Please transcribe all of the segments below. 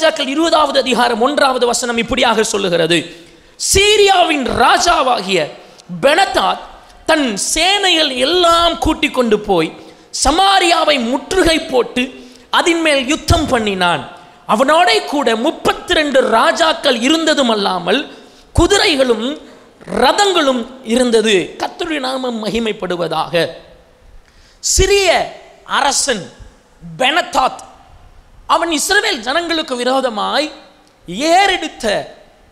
ராஜாக்கள் இருபதாவது அதிகாரம் ஒன்றாவது வசனம் இப்படியாக சொல்லுகிறது சீரியாவின் ராஜாவாகிய பெனதாத் தன் சேனைகள் எல்லாம் கூட்டிக் கொண்டு போய் சமாரியாவை முற்றுகை போட்டு அதன் மேல் யுத்தம் பண்ணினான் அவனோட கூட முப்பத்தி ரெண்டு ராஜாக்கள் இருந்ததும் அல்லாமல் குதிரைகளும் ரதங்களும் இருந்தது கத்துரி நாமம் மகிமைப்படுவதாக சிறிய அரசன் பெனதாத் அவன் இஸ்ரவேல் ஜனங்களுக்கு விரோதமாய் ஏறெடுத்த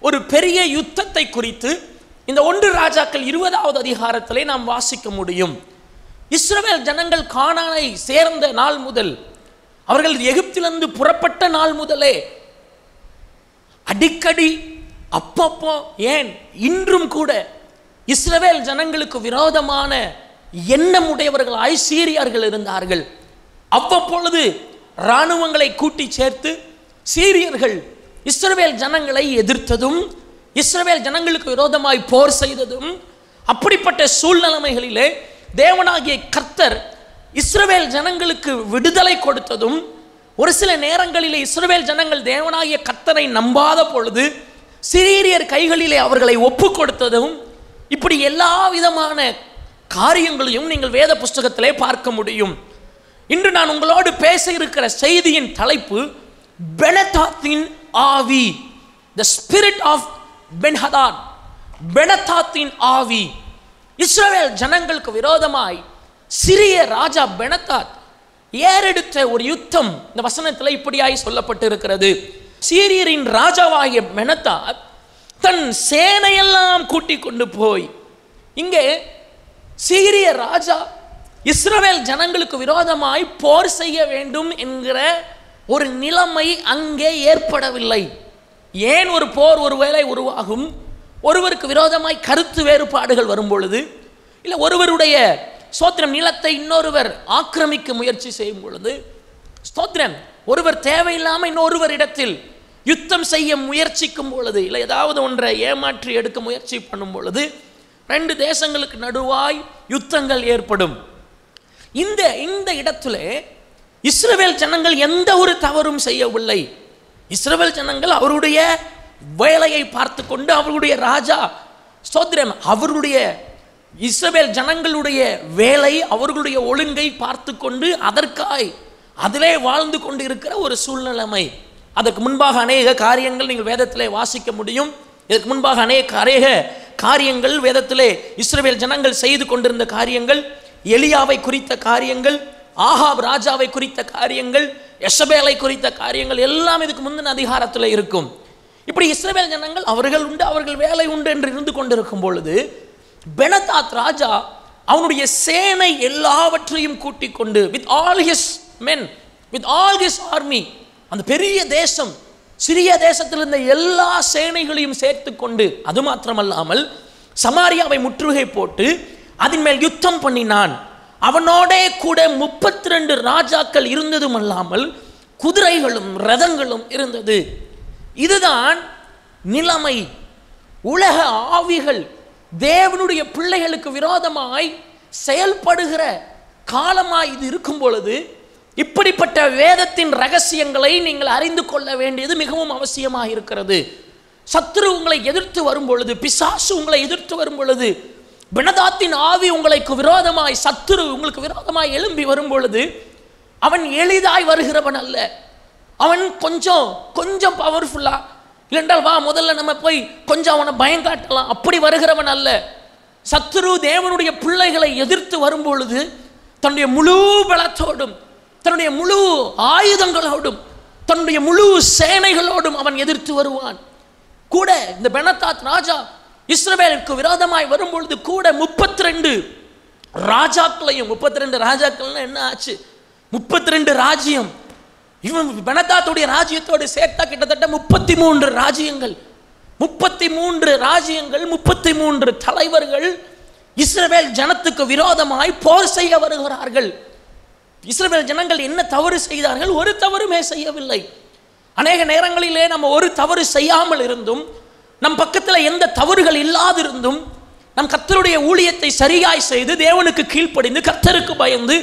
ஒரு பெரிய யுத்தத்தை குறித்து இந்த ஒன்று ராஜாக்கள் இருபதாவது அதிகாரத்திலே நாம் வாசிக்க முடியும் இஸ்ரவேல் ஜனங்கள் கானானை சேர்ந்த நாள் முதல் அவர்கள் எகிப்திலிருந்து புறப்பட்ட நாள் முதலே அடிக்கடி அப்பப்போ ஏன் இன்றும் கூட இஸ்ரவேல் ஜனங்களுக்கு விரோதமான எண்ணமுடையவர்கள் ஐசீரியார்கள் இருந்தார்கள் அவ்வப்பொழுது இராணுவங்களை கூட்டி சேர்த்து சீரியர்கள் இஸ்ரவேல் ஜனங்களை எதிர்த்ததும் இஸ்ரவேல் ஜனங்களுக்கு விரோதமாய் போர் செய்ததும் அப்படிப்பட்ட சூழ்நிலைமைகளிலே தேவனாகிய கர்த்தர் இஸ்ரவேல் ஜனங்களுக்கு விடுதலை கொடுத்ததும் ஒரு சில நேரங்களிலே இஸ்ரவேல் ஜனங்கள் தேவனாகிய கர்த்தரை நம்பாத பொழுது சிறீரியர் கைகளிலே அவர்களை ஒப்பு கொடுத்ததும் இப்படி எல்லா விதமான காரியங்களையும் நீங்கள் வேத புஸ்தகத்திலே பார்க்க முடியும் இன்று நான் உங்களோடு பேச இருக்கிற செய்தியின் தலைப்பு பெனதாத்தின் ஆவி த ஸ்பிரிட் ஆஃப் பென்ஹதான் பெனதாத்தின் ஆவி இஸ்ரேல் ஜனங்களுக்கு விரோதமாய் சிறிய ராஜா பெனதாத் ஏறெடுத்த ஒரு யுத்தம் இந்த வசனத்தில் இப்படியாய் சொல்லப்பட்டிருக்கிறது சீரியரின் ராஜாவாகிய பெனதாத் தன் சேனையெல்லாம் கூட்டிக் கொண்டு போய் இங்கே சீரிய ராஜா இஸ்ரவேல் ஜனங்களுக்கு விரோதமாய் போர் செய்ய வேண்டும் என்கிற ஒரு நிலைமை அங்கே ஏற்படவில்லை ஏன் ஒரு போர் ஒருவேளை உருவாகும் ஒருவருக்கு விரோதமாய் கருத்து வேறுபாடுகள் வரும்பொழுது இல்லை ஒருவருடைய ஸ்தோத்திரம் நிலத்தை இன்னொருவர் ஆக்கிரமிக்க முயற்சி செய்யும் பொழுது ஸ்தோத்திரன் ஒருவர் தேவையில்லாமல் இன்னொருவர் இடத்தில் யுத்தம் செய்ய முயற்சிக்கும் பொழுது இல்லை ஏதாவது ஒன்றை ஏமாற்றி எடுக்க முயற்சி பண்ணும் பொழுது ரெண்டு தேசங்களுக்கு நடுவாய் யுத்தங்கள் ஏற்படும் இந்த இந்த இடத்துல இஸ்ரவேல் ஜனங்கள் எந்த ஒரு தவறும் செய்யவில்லை இஸ்ரவேல் ஜனங்கள் அவருடைய வேலையை பார்த்து கொண்டு அவருடைய ராஜா சோத்ரம் அவருடைய இஸ்ரவேல் ஜனங்களுடைய வேலை அவர்களுடைய ஒழுங்கை பார்த்து கொண்டு அதற்காய் அதிலே வாழ்ந்து கொண்டு இருக்கிற ஒரு சூழ்நிலைமை அதற்கு முன்பாக அநேக காரியங்கள் நீங்கள் வேதத்திலே வாசிக்க முடியும் இதற்கு முன்பாக அநேக அநேக காரியங்கள் வேதத்திலே இஸ்ரேல் ஜனங்கள் செய்து கொண்டிருந்த காரியங்கள் எலியாவை குறித்த காரியங்கள் ஆஹாப் ராஜாவை குறித்த காரியங்கள் எஷபேலை குறித்த காரியங்கள் எல்லாம் இதுக்கு முந்தின அதிகாரத்தில் இருக்கும் இப்படி இஸ்ரேல் ஜனங்கள் அவர்கள் உண்டு அவர்கள் வேலை உண்டு என்று இருந்து கொண்டிருக்கும் பொழுது பெனதாத் ராஜா அவனுடைய சேனை எல்லாவற்றையும் கூட்டிக் கொண்டு with all his men with all his army அந்த பெரிய தேசம் சிறிய தேசத்தில் இருந்த எல்லா சேனைகளையும் சேர்த்து கொண்டு அது மாத்திரமல்லாமல் சமாரியாவை முற்றுகை போட்டு அதன் மேல் யுத்தம் பண்ணினான் அவனோடே கூட முப்பத்தி ரெண்டு ராஜாக்கள் இருந்ததும் அல்லாமல் குதிரைகளும் ரதங்களும் இருந்தது இதுதான் நிலைமை உலக ஆவிகள் தேவனுடைய பிள்ளைகளுக்கு விரோதமாய் செயல்படுகிற காலமாக இது இருக்கும் பொழுது இப்படிப்பட்ட வேதத்தின் ரகசியங்களை நீங்கள் அறிந்து கொள்ள வேண்டியது மிகவும் அவசியமாக இருக்கிறது சத்ரு உங்களை எதிர்த்து வரும் பொழுது பிசாசு உங்களை எதிர்த்து வரும் பொழுது பினதாத்தின் ஆவி உங்களுக்கு விரோதமாய் சத்துரு உங்களுக்கு விரோதமாய் எழும்பி வரும் பொழுது அவன் எளிதாய் வருகிறவன் அல்ல அவன் கொஞ்சம் கொஞ்சம் பவர்ஃபுல்லாக இல்லைன்றால் வா முதல்ல நம்ம போய் கொஞ்சம் அவனை பயம் காட்டலாம் அப்படி வருகிறவன் அல்ல சத்துரு தேவனுடைய பிள்ளைகளை எதிர்த்து வரும்பொழுது தன்னுடைய முழு பலத்தோடும் தன்னுடைய முழு ஆயுதங்களோடும் தன்னுடைய முழு சேனைகளோடும் அவன் எதிர்த்து வருவான் கூட இந்த பெனத்தாத் ராஜா இஸ்ரவேலுக்கு விரோதமாய் வரும்பொழுது கூட முப்பத்தி ரெண்டு ராஜாக்களையும் முப்பத்தி ரெண்டு ராஜாக்கள்னா என்ன ஆச்சு முப்பத்தி ரெண்டு ராஜ்யம் இவன் பெனதாத்துடைய ராஜ்யத்தோடு சேர்த்தா கிட்டத்தட்ட முப்பத்தி மூன்று ராஜ்யங்கள் முப்பத்தி மூன்று ராஜ்யங்கள் முப்பத்தி மூன்று தலைவர்கள் இஸ்ரவேல் ஜனத்துக்கு விரோதமாய் போர் செய்ய வருகிறார்கள் இஸ்ரவேல் ஜனங்கள் என்ன தவறு செய்தார்கள் ஒரு தவறுமே செய்யவில்லை அநேக நேரங்களிலே நம்ம ஒரு தவறு செய்யாமல் இருந்தும் நம் பக்கத்தில் எந்த தவறுகள் இல்லாதிருந்தும் நம் கத்தருடைய ஊழியத்தை சரியாய் செய்து தேவனுக்கு கீழ்ப்படிந்து கத்தருக்கு பயந்து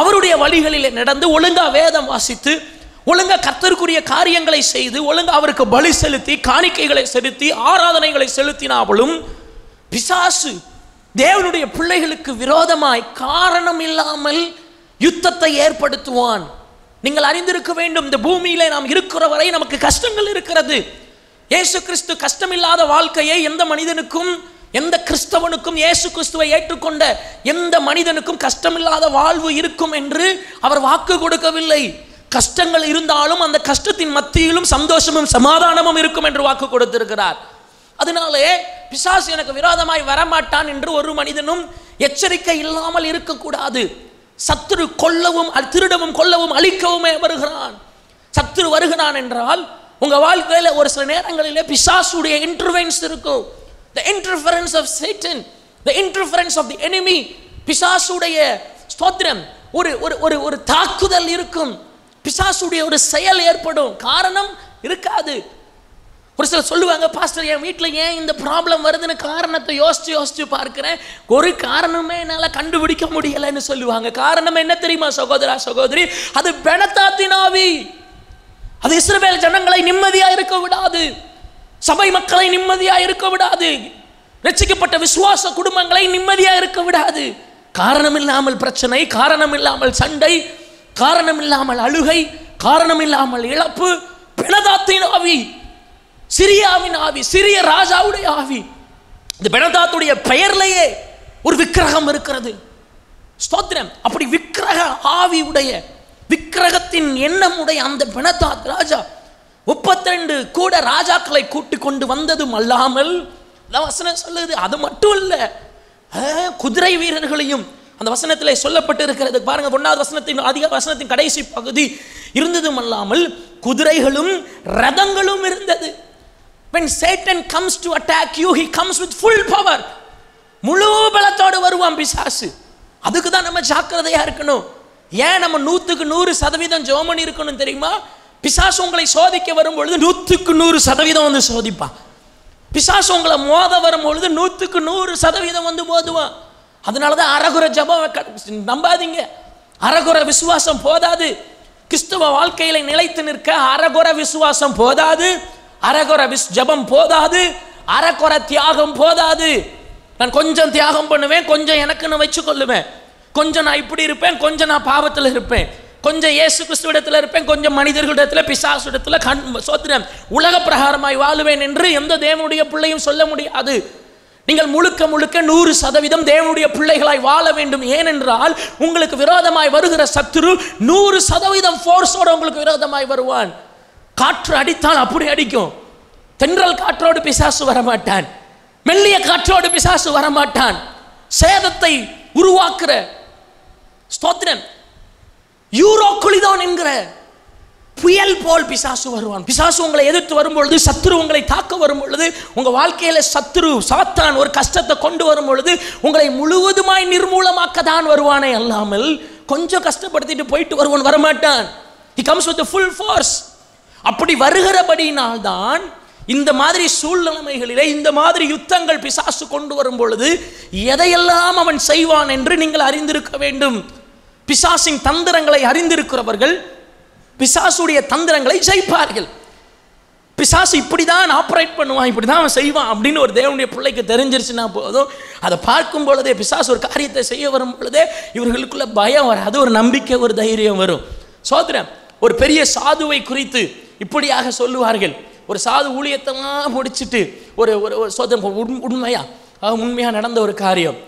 அவருடைய வழிகளில் நடந்து ஒழுங்காக வேதம் வாசித்து ஒழுங்காக கத்தருக்குரிய காரியங்களை செய்து ஒழுங்கா அவருக்கு பலி செலுத்தி காணிக்கைகளை செலுத்தி ஆராதனைகளை செலுத்தினாலும் பிசாசு தேவனுடைய பிள்ளைகளுக்கு விரோதமாய் காரணம் இல்லாமல் யுத்தத்தை ஏற்படுத்துவான் நீங்கள் அறிந்திருக்க வேண்டும் இந்த பூமியிலே நாம் இருக்கிற வரை நமக்கு கஷ்டங்கள் இருக்கிறது இயேசு கிறிஸ்து கஷ்டமில்லாத வாழ்க்கையை எந்த மனிதனுக்கும் எந்த கிறிஸ்தவனுக்கும் இயேசு கிறிஸ்துவை ஏற்றுக்கொண்ட எந்த மனிதனுக்கும் கஷ்டமில்லாத வாழ்வு இருக்கும் என்று அவர் வாக்கு கொடுக்கவில்லை கஷ்டங்கள் இருந்தாலும் அந்த கஷ்டத்தின் மத்தியிலும் சந்தோஷமும் சமாதானமும் இருக்கும் என்று வாக்கு கொடுத்திருக்கிறார் அதனாலே பிசாசு எனக்கு விரோதமாய் வரமாட்டான் என்று ஒரு மனிதனும் எச்சரிக்கை இல்லாமல் இருக்கக்கூடாது சத்துரு கொல்லவும் திருடவும் கொல்லவும் அழிக்கவுமே வருகிறான் சத்துரு வருகிறான் என்றால் உங்கள் வாழ்க்கையில் ஒரு சில நேரங்களில் பிசாசுடைய இன்டர்வென்ஸ் இருக்கும் the interference of Satan the interference of the enemy பிசாசுடைய ஸ்தோத்திரம் ஒரு ஒரு ஒரு ஒரு தாக்குதல் இருக்கும் பிசாசுடைய ஒரு செயல் ஏற்படும் காரணம் இருக்காது ஒரு சிலர் சொல்லுவாங்க பாஸ்டர் என் வீட்டில் ஏன் இந்த ப்ராப்ளம் வருதுன்னு காரணத்தை யோசித்து யோசித்து பார்க்குறேன் ஒரு காரணமே என்னால் கண்டுபிடிக்க முடியலைன்னு சொல்லுவாங்க காரணம் என்ன தெரியுமா சகோதரா சகோதரி அது பெணத்தாத்தினாவி அது இஸ்ரேல் ஜனங்களை நிம்மதியாக இருக்க விடாது சபை மக்களை நிம்மதியாக இருக்க விடாது ரசிக்கப்பட்ட விசுவாச குடும்பங்களை நிம்மதியாக இருக்க விடாது காரணம் இல்லாமல் பிரச்சனை காரணம் இல்லாமல் சண்டை காரணம் இல்லாமல் அழுகை காரணம் இல்லாமல் இழப்பு பிணதாத்தின் ஆவி சிரியாவின் ஆவி சிறிய ராஜாவுடைய ஆவி இந்த பெனதாத்துடைய பெயர்லேயே ஒரு விக்கிரகம் இருக்கிறது ஸ்தோத்திரம் அப்படி விக்கிரக ஆவி உடைய விக்கிரகத்தின் எண்ணமுடைய அந்த பிணத்தாத் ராஜா முப்பத்தி ரெண்டு கூட ராஜாக்களை கூட்டு கொண்டு வந்ததும் அல்லாமல் வசனம் சொல்லுது அது மட்டும் இல்லை குதிரை வீரர்களையும் அந்த வசனத்தில் சொல்லப்பட்டு இருக்கிறது பாருங்க ஒன்றாவது வசனத்தின் அதிக வசனத்தின் கடைசி பகுதி இருந்ததும் அல்லாமல் குதிரைகளும் ரதங்களும் இருந்தது when satan comes to attack you he comes with full power முழு பலத்தோடு வருவான் பிசாசு அதுக்கு தான் நம்ம ஜாக்கிரதையாக இருக்கணும் ஏன் நம்ம நூற்றுக்கு நூறு சதவீதம் ஜோமன் இருக்கணும் தெரியுமா பிசாசு உங்களை சோதிக்க வரும் பொழுது நூற்றுக்கு நூறு சதவீதம் வந்து சோதிப்பான் பிசாசு உங்களை மோத வரும் பொழுது நூற்றுக்கு நூறு சதவீதம் வந்து மோதுவான் அதனால தான் அரகுர ஜபம் நம்பாதீங்க அரகுர விசுவாசம் போதாது கிறிஸ்துவ வாழ்க்கையில் நிலைத்து நிற்க அரகுர விசுவாசம் போதாது அரகுர விஸ் ஜபம் போதாது அரகுர தியாகம் போதாது நான் கொஞ்சம் தியாகம் பண்ணுவேன் கொஞ்சம் எனக்குன்னு வச்சு கொள்ளுவேன் கொஞ்சம் நான் இப்படி இருப்பேன் கொஞ்சம் நான் பாவத்தில் இருப்பேன் கொஞ்சம் இயேசு கிறிஸ்துவிடத்தில் இருப்பேன் கொஞ்சம் மனிதர்களிடத்தில் இடத்துல கண் சோத்திரம் உலக பிரகாரமாய் வாழுவேன் என்று எந்த தேவனுடைய பிள்ளையும் சொல்ல முடியாது நீங்கள் முழுக்க முழுக்க நூறு சதவீதம் தேவனுடைய பிள்ளைகளாய் வாழ வேண்டும் ஏனென்றால் உங்களுக்கு விரோதமாய் வருகிற சத்துரு நூறு சதவீதம் ஃபோர்ஸோட உங்களுக்கு விரோதமாய் வருவான் காற்று அடித்தால் அப்படி அடிக்கும் தென்றல் காற்றோடு பிசாசு வரமாட்டான் மெல்லிய காற்றோடு பிசாசு வரமாட்டான் சேதத்தை உருவாக்குற ஸ்தோத்திரம் யூரோ குளிதான் என்கிற புயல் போல் பிசாசு வருவான் பிசாசு உங்களை எதிர்த்து வரும்பொழுது சத்ரு உங்களை தாக்க வரும்பொழுது உங்கள் வாழ்க்கையில் சத்ரு சாத்தான் ஒரு கஷ்டத்தை கொண்டு வரும்பொழுது உங்களை முழுவதுமாய் நிர்மூலமாக்க தான் வருவானே அல்லாமல் கொஞ்சம் கஷ்டப்படுத்திட்டு போயிட்டு வருவான் வரமாட்டான் he comes with full force அப்படி வருகிறபடினால்தான் இந்த மாதிரி சூழ்நிலைமைகளிலே இந்த மாதிரி யுத்தங்கள் பிசாசு கொண்டு வரும் பொழுது எதையெல்லாம் அவன் செய்வான் என்று நீங்கள் அறிந்திருக்க வேண்டும் பிசாசின் தந்திரங்களை அறிந்திருக்கிறவர்கள் பிசாசுடைய தந்திரங்களை ஜெயிப்பார்கள் பிசாசு இப்படி தான் ஆப்ரேட் பண்ணுவான் இப்படி தான் அவன் செய்வான் அப்படின்னு ஒரு தேவனுடைய பிள்ளைக்கு தெரிஞ்சிருச்சுன்னா போதும் அதை பார்க்கும் பொழுதே பிசாசு ஒரு காரியத்தை செய்ய வரும் பொழுதே இவர்களுக்குள்ள பயம் வரும் அது ஒரு நம்பிக்கை ஒரு தைரியம் வரும் சோதரன் ஒரு பெரிய சாதுவை குறித்து இப்படியாக சொல்லுவார்கள் ஒரு சாது ஊழியத்தமாக முடிச்சுட்டு ஒரு ஒரு சோதனை உண்மையாக உண்மையாக நடந்த ஒரு காரியம்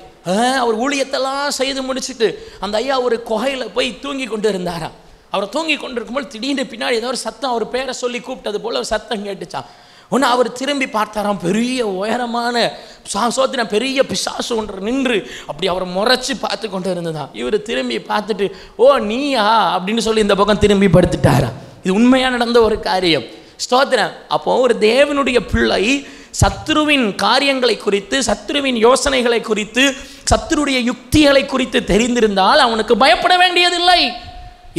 அவர் ஊழியத்தெல்லாம் செய்து முடிச்சுட்டு அந்த ஐயா ஒரு குகையில் போய் தூங்கி கொண்டு இருந்தாரா அவரை தூங்கி கொண்டு இருக்கும்போது திடீர்னு பின்னாடி ஏதோ ஒரு சத்தம் அவர் பேரை சொல்லி கூப்பிட்டது போல் அவர் சத்தம் கேட்டுச்சான் ஒன்று அவர் திரும்பி பார்த்தாராம் பெரிய உயரமான சாசோத்தின பெரிய பிசாசு ஒன்று நின்று அப்படி அவரை முறைச்சி பார்த்து கொண்டு இருந்ததான் இவர் திரும்பி பார்த்துட்டு ஓ நீயா அப்படின்னு சொல்லி இந்த பக்கம் திரும்பி படுத்துட்டாரா இது உண்மையாக நடந்த ஒரு காரியம் ஸ்தோத்திரம் அப்போ ஒரு தேவனுடைய பிள்ளை சத்ருவின் காரியங்களை குறித்து சத்ருவின் யோசனைகளை குறித்து சத்துருடைய யுக்திகளை குறித்து தெரிந்திருந்தால் அவனுக்கு பயப்பட வேண்டியதில்லை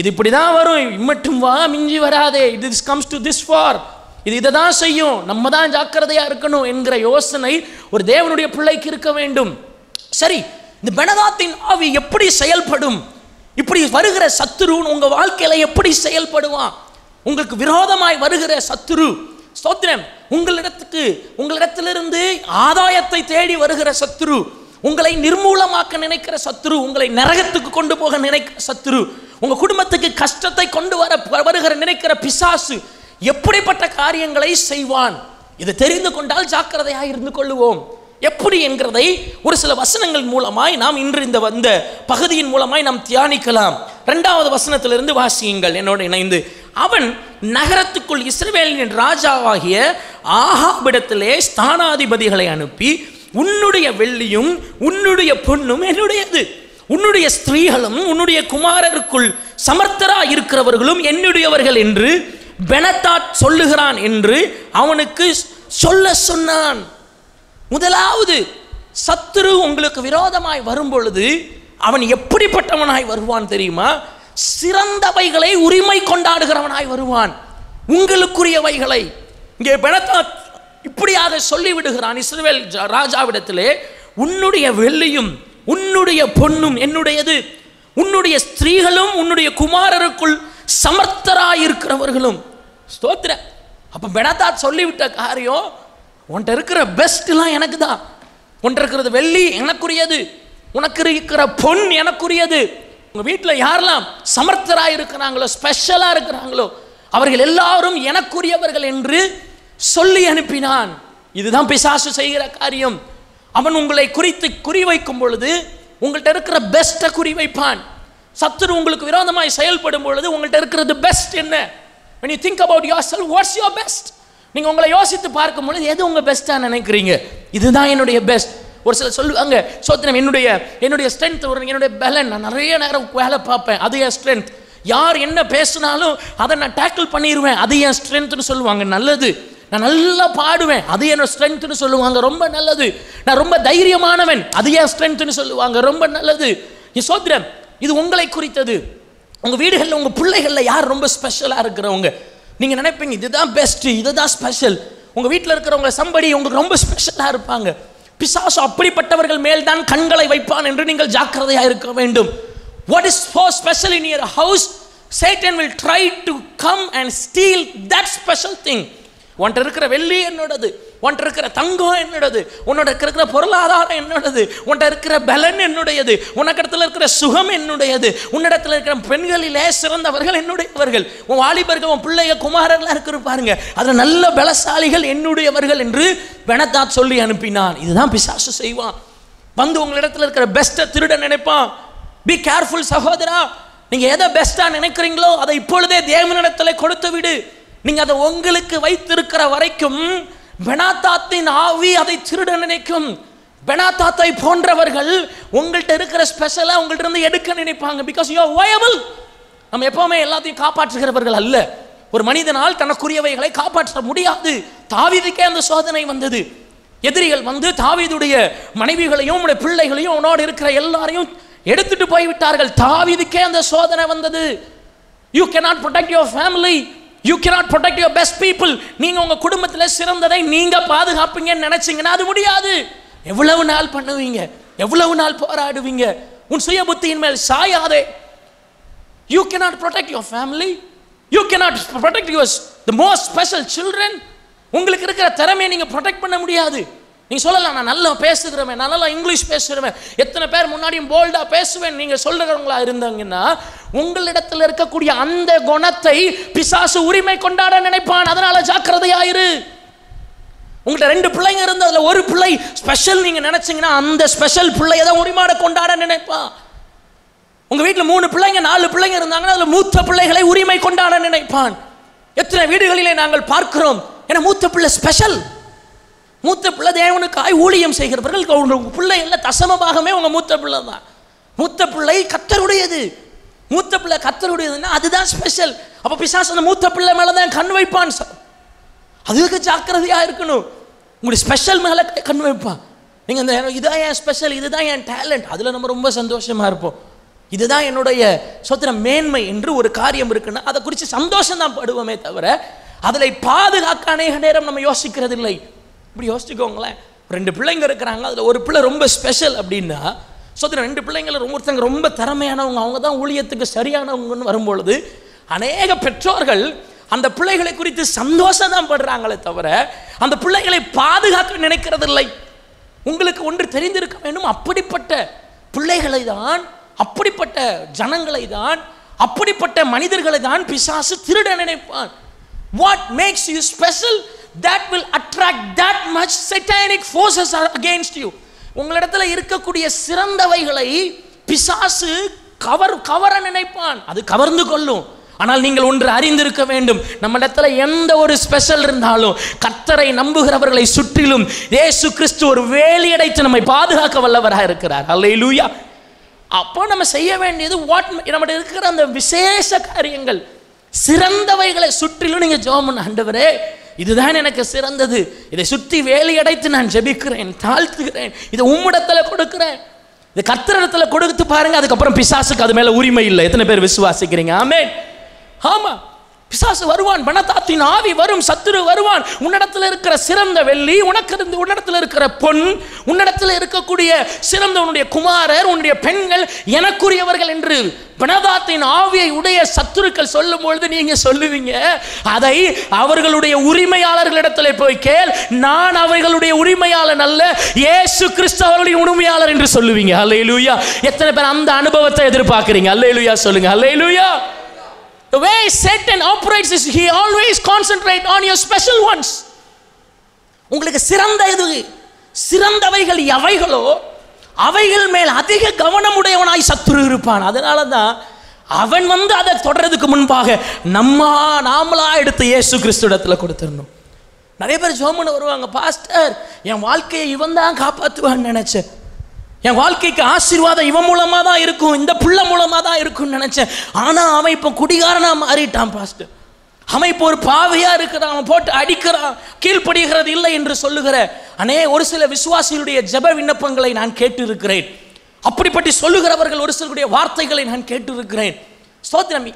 இது இப்படி தான் வரும் இம்மட்டும் வா மிஞ்சி வராதே இது is comes to this for இது இதை தான் செய்யும் நம்ம தான் ஜாக்கிரதையாக இருக்கணும் என்கிற யோசனை ஒரு தேவனுடைய பிள்ளைக்கு இருக்க வேண்டும் சரி இந்த பெனதாத்தின் ஆவி எப்படி செயல்படும் இப்படி வருகிற சத்துருன்னு உங்கள் வாழ்க்கையில் எப்படி செயல்படுவான் உங்களுக்கு விரோதமாய் வருகிற சத்துரு ஸ்தோத்திரம் உங்களிடத்துக்கு உங்களிடத்திலிருந்து ஆதாயத்தை தேடி வருகிற சத்துரு உங்களை நிர்மூலமாக்க நினைக்கிற சத்துரு உங்களை நரகத்துக்கு கொண்டு போக நினைக்கிற சத்துரு உங்கள் குடும்பத்துக்கு கஷ்டத்தை கொண்டு வர வருகிற நினைக்கிற பிசாசு எப்படிப்பட்ட காரியங்களை செய்வான் இது தெரிந்து கொண்டால் ஜாக்கிரதையாக இருந்து கொள்ளுவோம் எப்படி என்கிறதை ஒரு சில வசனங்கள் மூலமாய் நாம் இன்று இந்த வந்த பகுதியின் மூலமாய் நாம் தியானிக்கலாம் ரெண்டாவது வசனத்திலிருந்து வாசியுங்கள் என்னோட இணைந்து அவன் நகரத்துக்குள் இஸ்ரேலின் ராஜாவாகிய ஆஹாபிடத்திலே ஸ்தானாதிபதிகளை அனுப்பி உன்னுடைய வெள்ளியும் உன்னுடைய பொண்ணும் என்னுடையது உன்னுடைய ஸ்திரீகளும் உன்னுடைய குமாரருக்குள் சமர்த்தரா இருக்கிறவர்களும் என்னுடையவர்கள் என்று பெனத்தாட் சொல்லுகிறான் என்று அவனுக்கு சொல்ல சொன்னான் முதலாவது சத்துரு உங்களுக்கு விரோதமாய் வரும் பொழுது அவன் எப்படிப்பட்டவனாய் வருவான் தெரியுமா சிறந்தவைகளை உரிமை கொண்டாடுகிறவனாய் வருவான் உங்களுக்குரியவைகளை இங்கே பெனத்தாத் இப்படியாக சொல்லிவிடுகிறான் இஸ்ரேல் ராஜாவிடத்திலே உன்னுடைய வெள்ளியும் உன்னுடைய பொண்ணும் என்னுடையது உன்னுடைய ஸ்திரீகளும் உன்னுடைய குமாரருக்குள் சமர்த்தராயிருக்கிறவர்களும் ஸ்தோத்திர அப்போ பெனாதா சொல்லிவிட்ட காரியம் உன்கிட்ட இருக்கிற பெஸ்ட்லாம் எனக்கு தான் உன்கிட்ட இருக்கிறது வெள்ளி எனக்குரியது உனக்கு இருக்கிற பொன் எனக்குரியது உங்கள் வீட்டில் யாரெல்லாம் சமர்த்தராக இருக்கிறாங்களோ ஸ்பெஷலாக இருக்கிறாங்களோ அவர்கள் எல்லாரும் எனக்குரியவர்கள் என்று சொல்லி அனுப்பினான் இதுதான் பிசாசு செய்கிற காரியம் அவன் உங்களை குறித்து குறிவைக்கும் பொழுது உங்கள்கிட்ட இருக்கிற பெஸ்ட்டை குறிவைப்பான் சத்துரு உங்களுக்கு விரோதமாய் செயல்படும் பொழுது உங்கள்கிட்ட இருக்கிறது பெஸ்ட் என்ன when you think about yourself what's your best நீங்கள் உங்களை யோசித்து பார்க்கும் பொழுது எது உங்கள் பெஸ்ட்டாக நினைக்கிறீங்க இதுதான் என்னுடைய பெஸ்ட் ஒரு சிலர் சொல்லுவாங்க சோத்திரம் என்னுடைய என்னுடைய ஸ்ட்ரென்த் ஒரு என்னுடைய பலன் நான் நிறைய நேரம் வேலை பார்ப்பேன் அது என் ஸ்ட்ரென்த் யார் என்ன பேசினாலும் அதை நான் டேக்கிள் பண்ணிடுவேன் அது என் ஸ்ட்ரென்த்னு சொல்லுவாங்க நல்லது நான் நல்லா பாடுவேன் அது என்னோட ஸ்ட்ரென்த்னு சொல்லுவாங்க ரொம்ப நல்லது நான் ரொம்ப தைரியமானவன் அது ஏன் ஸ்ட்ரென்த்னு சொல்லுவாங்க ரொம்ப நல்லது நீ சோத்ரம் இது உங்களை குறித்தது உங்கள் வீடுகளில் உங்கள் பிள்ளைகளில் யார் ரொம்ப ஸ்பெஷலாக இருக்கிறவங்க நீங்கள் நினைப்பீங்க இதுதான் பெஸ்ட்டு இதுதான் ஸ்பெஷல் உங்கள் வீட்டில் இருக்கிறவங்க சம்படி உங்களுக்கு ரொம்ப ஸ்பெஷலாக இருப்பாங்க பிசாசு அப்படிப்பட்டவர்கள் மேல்தான் கண்களை வைப்பான் என்று நீங்கள் ஜாக்கிரதையாக இருக்க வேண்டும் what is for special in your house Satan will try to come and steal that special thing உன்கிட்ட இருக்கிற வெள்ளி என்னோடது உன்கிட்ட இருக்கிற தங்கம் என்னோடது உன்னோட இருக்கிற பொருளாதாரம் என்னோடது உன்கிட்ட இருக்கிற பலன் என்னுடையது உனக்கிடத்தில் இருக்கிற சுகம் என்னுடையது உன்னிடத்தில் இருக்கிற பெண்களிலே சிறந்தவர்கள் என்னுடையவர்கள் உன் வாலிபர்கள் உன் பிள்ளைய குமாரர்லாம் இருக்கிற பாருங்க அதில் நல்ல பலசாலிகள் என்னுடையவர்கள் என்று பெனத்தாத் சொல்லி அனுப்பினான் இதுதான் பிசாசு செய்வான் வந்து உங்களிடத்தில் இருக்கிற பெஸ்ட்டை திருட நினைப்பான் பி கேர்ஃபுல் சகோதரா நீங்கள் எதை பெஸ்ட்டாக நினைக்கிறீங்களோ அதை இப்பொழுதே தேவனிடத்தில் கொடுத்து விடு நீங்க அதை உங்களுக்கு வைத்திருக்கிற வரைக்கும் பெனாத்தாத்தின் ஆவி அதை திருட நினைக்கும் பெனாத்தாத்தை போன்றவர்கள் உங்கள்கிட்ட இருக்கிற ஸ்பெஷலை உங்கள்கிட்ட இருந்து எடுக்க நினைப்பாங்க பிகாஸ் யூ ஓயபிள் நம்ம எப்பவுமே எல்லாத்தையும் காப்பாற்றுகிறவர்கள் அல்ல ஒரு மனிதனால் தனக்குரியவைகளை காப்பாற்ற முடியாது தாவிதுக்கே அந்த சோதனை வந்தது எதிரிகள் வந்து தாவிதுடைய மனைவிகளையும் உடைய பிள்ளைகளையும் உன்னோடு இருக்கிற எல்லாரையும் எடுத்துட்டு போய்விட்டார்கள் தாவிதுக்கே அந்த சோதனை வந்தது you cannot protect your family you cannot protect your best people நீங்கள் உங்கள் குடும்பத்தில் சிறந்ததை நீங்கள் பாதுகாப்பீங்கன்னு நினச்சிங்கன்னா அது முடியாது எவ்வளவு நாள் பண்ணுவீங்க எவ்வளவு நாள் போராடுவீங்க உன் சுய புத்தியின் மேல் சாயாதே you cannot protect your family you cannot protect your the most special children உங்களுக்கு இருக்கிற திறமையை நீங்கள் ப்ரொடெக்ட் பண்ண முடியாது நீ சொல்லலாம் நான் நல்லா பேசுகிறவன் நான் நல்லா இங்கிலீஷ் பேசுகிறவன் எத்தனை பேர் முன்னாடியும் போல்டாக பேசுவேன் நீங்கள் சொல்கிறவங்களா இருந்தாங்கன்னா உங்களிடத்தில் இருக்கக்கூடிய அந்த குணத்தை பிசாசு உரிமை கொண்டாட நினைப்பான் அதனால் ஜாக்கிரதையாயிரு உங்கள்கிட்ட ரெண்டு பிள்ளைங்க இருந்து அதில் ஒரு பிள்ளை ஸ்பெஷல் நீங்கள் நினச்சிங்கன்னா அந்த ஸ்பெஷல் பிள்ளை தான் உரிமாட கொண்டாட நினைப்பான் உங்கள் வீட்டில் மூணு பிள்ளைங்க நாலு பிள்ளைங்க இருந்தாங்கன்னா அதில் மூத்த பிள்ளைகளை உரிமை கொண்டாட நினைப்பான் எத்தனை வீடுகளிலே நாங்கள் பார்க்கிறோம் ஏன்னா மூத்த பிள்ளை ஸ்பெஷல் மூத்த பிள்ளை தேவனுக்காய் ஊழியம் செய்கிறவர்கள் உங்கள் பிள்ளை இல்லை தசம பாகமே உங்கள் மூத்த பிள்ளை தான் மூத்த பிள்ளை கத்தருடையது மூத்த பிள்ளை கத்தருடையதுன்னா அதுதான் ஸ்பெஷல் அப்போ பிசாசு அந்த மூத்த பிள்ளை மேலே தான் கண் வைப்பான் சார் அதுக்கு ஜாக்கிரதையாக இருக்கணும் உங்களுடைய ஸ்பெஷல் மேலே கண் வைப்பான் நீங்கள் அந்த இதான் என் ஸ்பெஷல் இதுதான் என் டேலண்ட் அதில் நம்ம ரொம்ப சந்தோஷமாக இருப்போம் இதுதான் என்னுடைய சொத்திர மேன்மை என்று ஒரு காரியம் இருக்குன்னா அதை குறித்து சந்தோஷம் தான் படுவோமே தவிர அதில் பாதுகாக்க அநேக நேரம் நம்ம யோசிக்கிறது இல்லை இப்படி யோசிச்சுக்கோங்களேன் ரெண்டு பிள்ளைங்க இருக்கிறாங்க அதில் ஒரு பிள்ளை ரொம்ப ஸ்பெஷல் அப்படின்னா ஸோ அதில் ரெண்டு பிள்ளைங்களை ரொம்ப ஒருத்தங்க ரொம்ப திறமையானவங்க அவங்க தான் ஊழியத்துக்கு சரியானவங்கன்னு வரும்பொழுது அநேக பெற்றோர்கள் அந்த பிள்ளைகளை குறித்து சந்தோஷம் தான் படுறாங்களே தவிர அந்த பிள்ளைகளை பாதுகாக்க நினைக்கிறதில்லை உங்களுக்கு ஒன்று தெரிந்திருக்க வேண்டும் அப்படிப்பட்ட பிள்ளைகளை தான் அப்படிப்பட்ட ஜனங்களை தான் அப்படிப்பட்ட மனிதர்களை தான் பிசாசு திருட நினைப்பான் what makes you special that will attract that much satanic forces are against you உங்களிடத்தில் இருக்கக்கூடிய சிறந்தவைகளை பிசாசு கவர் கவர நினைப்பான் அது கவர்ந்து கொள்ளும் ஆனால் நீங்கள் ஒன்று அறிந்திருக்க வேண்டும் நம்ம இடத்துல எந்த ஒரு ஸ்பெஷல் இருந்தாலும் கத்தரை நம்புகிறவர்களை சுற்றிலும் ஏசு கிறிஸ்து ஒரு வேலியடைத்து நம்மை பாதுகாக்க வல்லவராக இருக்கிறார் அல்ல லூயா அப்போ நம்ம செய்ய வேண்டியது வாட் நம்மகிட்ட இருக்கிற அந்த விசேஷ காரியங்கள் சிறந்தவைகளை சுற்றிலும் நீங்கள் ஜோமன் ஆண்டவரே இதுதான் எனக்கு சிறந்தது இதை சுற்றி வேலையடைத்து நான் ஜெபிக்கிறேன் தாழ்த்துகிறேன் இதை உம்மிடத்தில் கொடுக்குறேன் இதை கத்திரத்தில் கொடுத்து பாருங்க அதுக்கப்புறம் பிசாசுக்கு அது மேலே உரிமை இல்லை எத்தனை பேர் விசுவாசிக்கிறீங்க ஆமே ஆமாம் பிசாசு வருவான் பணத்தாத்தின் ஆவி வரும் சத்துரு வருவான் உன்னிடத்தில் இருக்கிற சிறந்த வெள்ளி உனக்கு இருந்து உன்னிடத்தில் இருக்கிற பொன் உன்னிடத்தில் இருக்கக்கூடிய சிறந்த உன்னுடைய குமாரர் உன்னுடைய பெண்கள் எனக்குரியவர்கள் என்று பணதாத்தின் ஆவியை உடைய சத்துருக்கள் சொல்லும் பொழுது நீங்கள் சொல்லுவீங்க அதை அவர்களுடைய உரிமையாளர்களிடத்தில் போய் கேள் நான் அவர்களுடைய உரிமையாளன் அல்ல ஏசு கிறிஸ்து அவர்களுடைய உரிமையாளர் என்று சொல்லுவீங்க அல்ல எத்தனை பேர் அந்த அனுபவத்தை எதிர்பார்க்குறீங்க அல்ல சொல்லுங்க அல்ல The way Satan operates is he always concentrate on your special ones. உங்களுக்கு சிறந்த எது சிறந்தவைகள் எவைகளோ அவைகள் மேல் அதிக கவனமுடையவனாய் சத்துரு இருப்பான் அதனால தான் அவன் வந்து அதை தொடர்றதுக்கு முன்பாக நம்ம நாமளா எடுத்து இயேசு கிறிஸ்து கொடுத்துடணும் நிறைய பேர் ஜோமன் வருவாங்க பாஸ்டர் என் வாழ்க்கையை இவன் தான் காப்பாற்றுவான்னு நினச்சேன் என் வாழ்க்கைக்கு ஆசீர்வாதம் இவன் மூலமாக தான் இருக்கும் இந்த புள்ள மூலமாக தான் இருக்கும்னு நினச்சேன் ஆனால் அவன் இப்போ குடிகாரனாக மாறிட்டான் பாஸ்டர் அவன் இப்போ ஒரு பாவையாக இருக்கிறான் அவன் போட்டு அடிக்கிறான் கீழ்ப்படுகிறது இல்லை என்று சொல்லுகிற அனே ஒரு சில விசுவாசிகளுடைய ஜப விண்ணப்பங்களை நான் கேட்டிருக்கிறேன் அப்படிப்பட்டு சொல்லுகிறவர்கள் ஒரு சிலருடைய வார்த்தைகளை நான் கேட்டிருக்கிறேன் ஸ்தோத்திரம்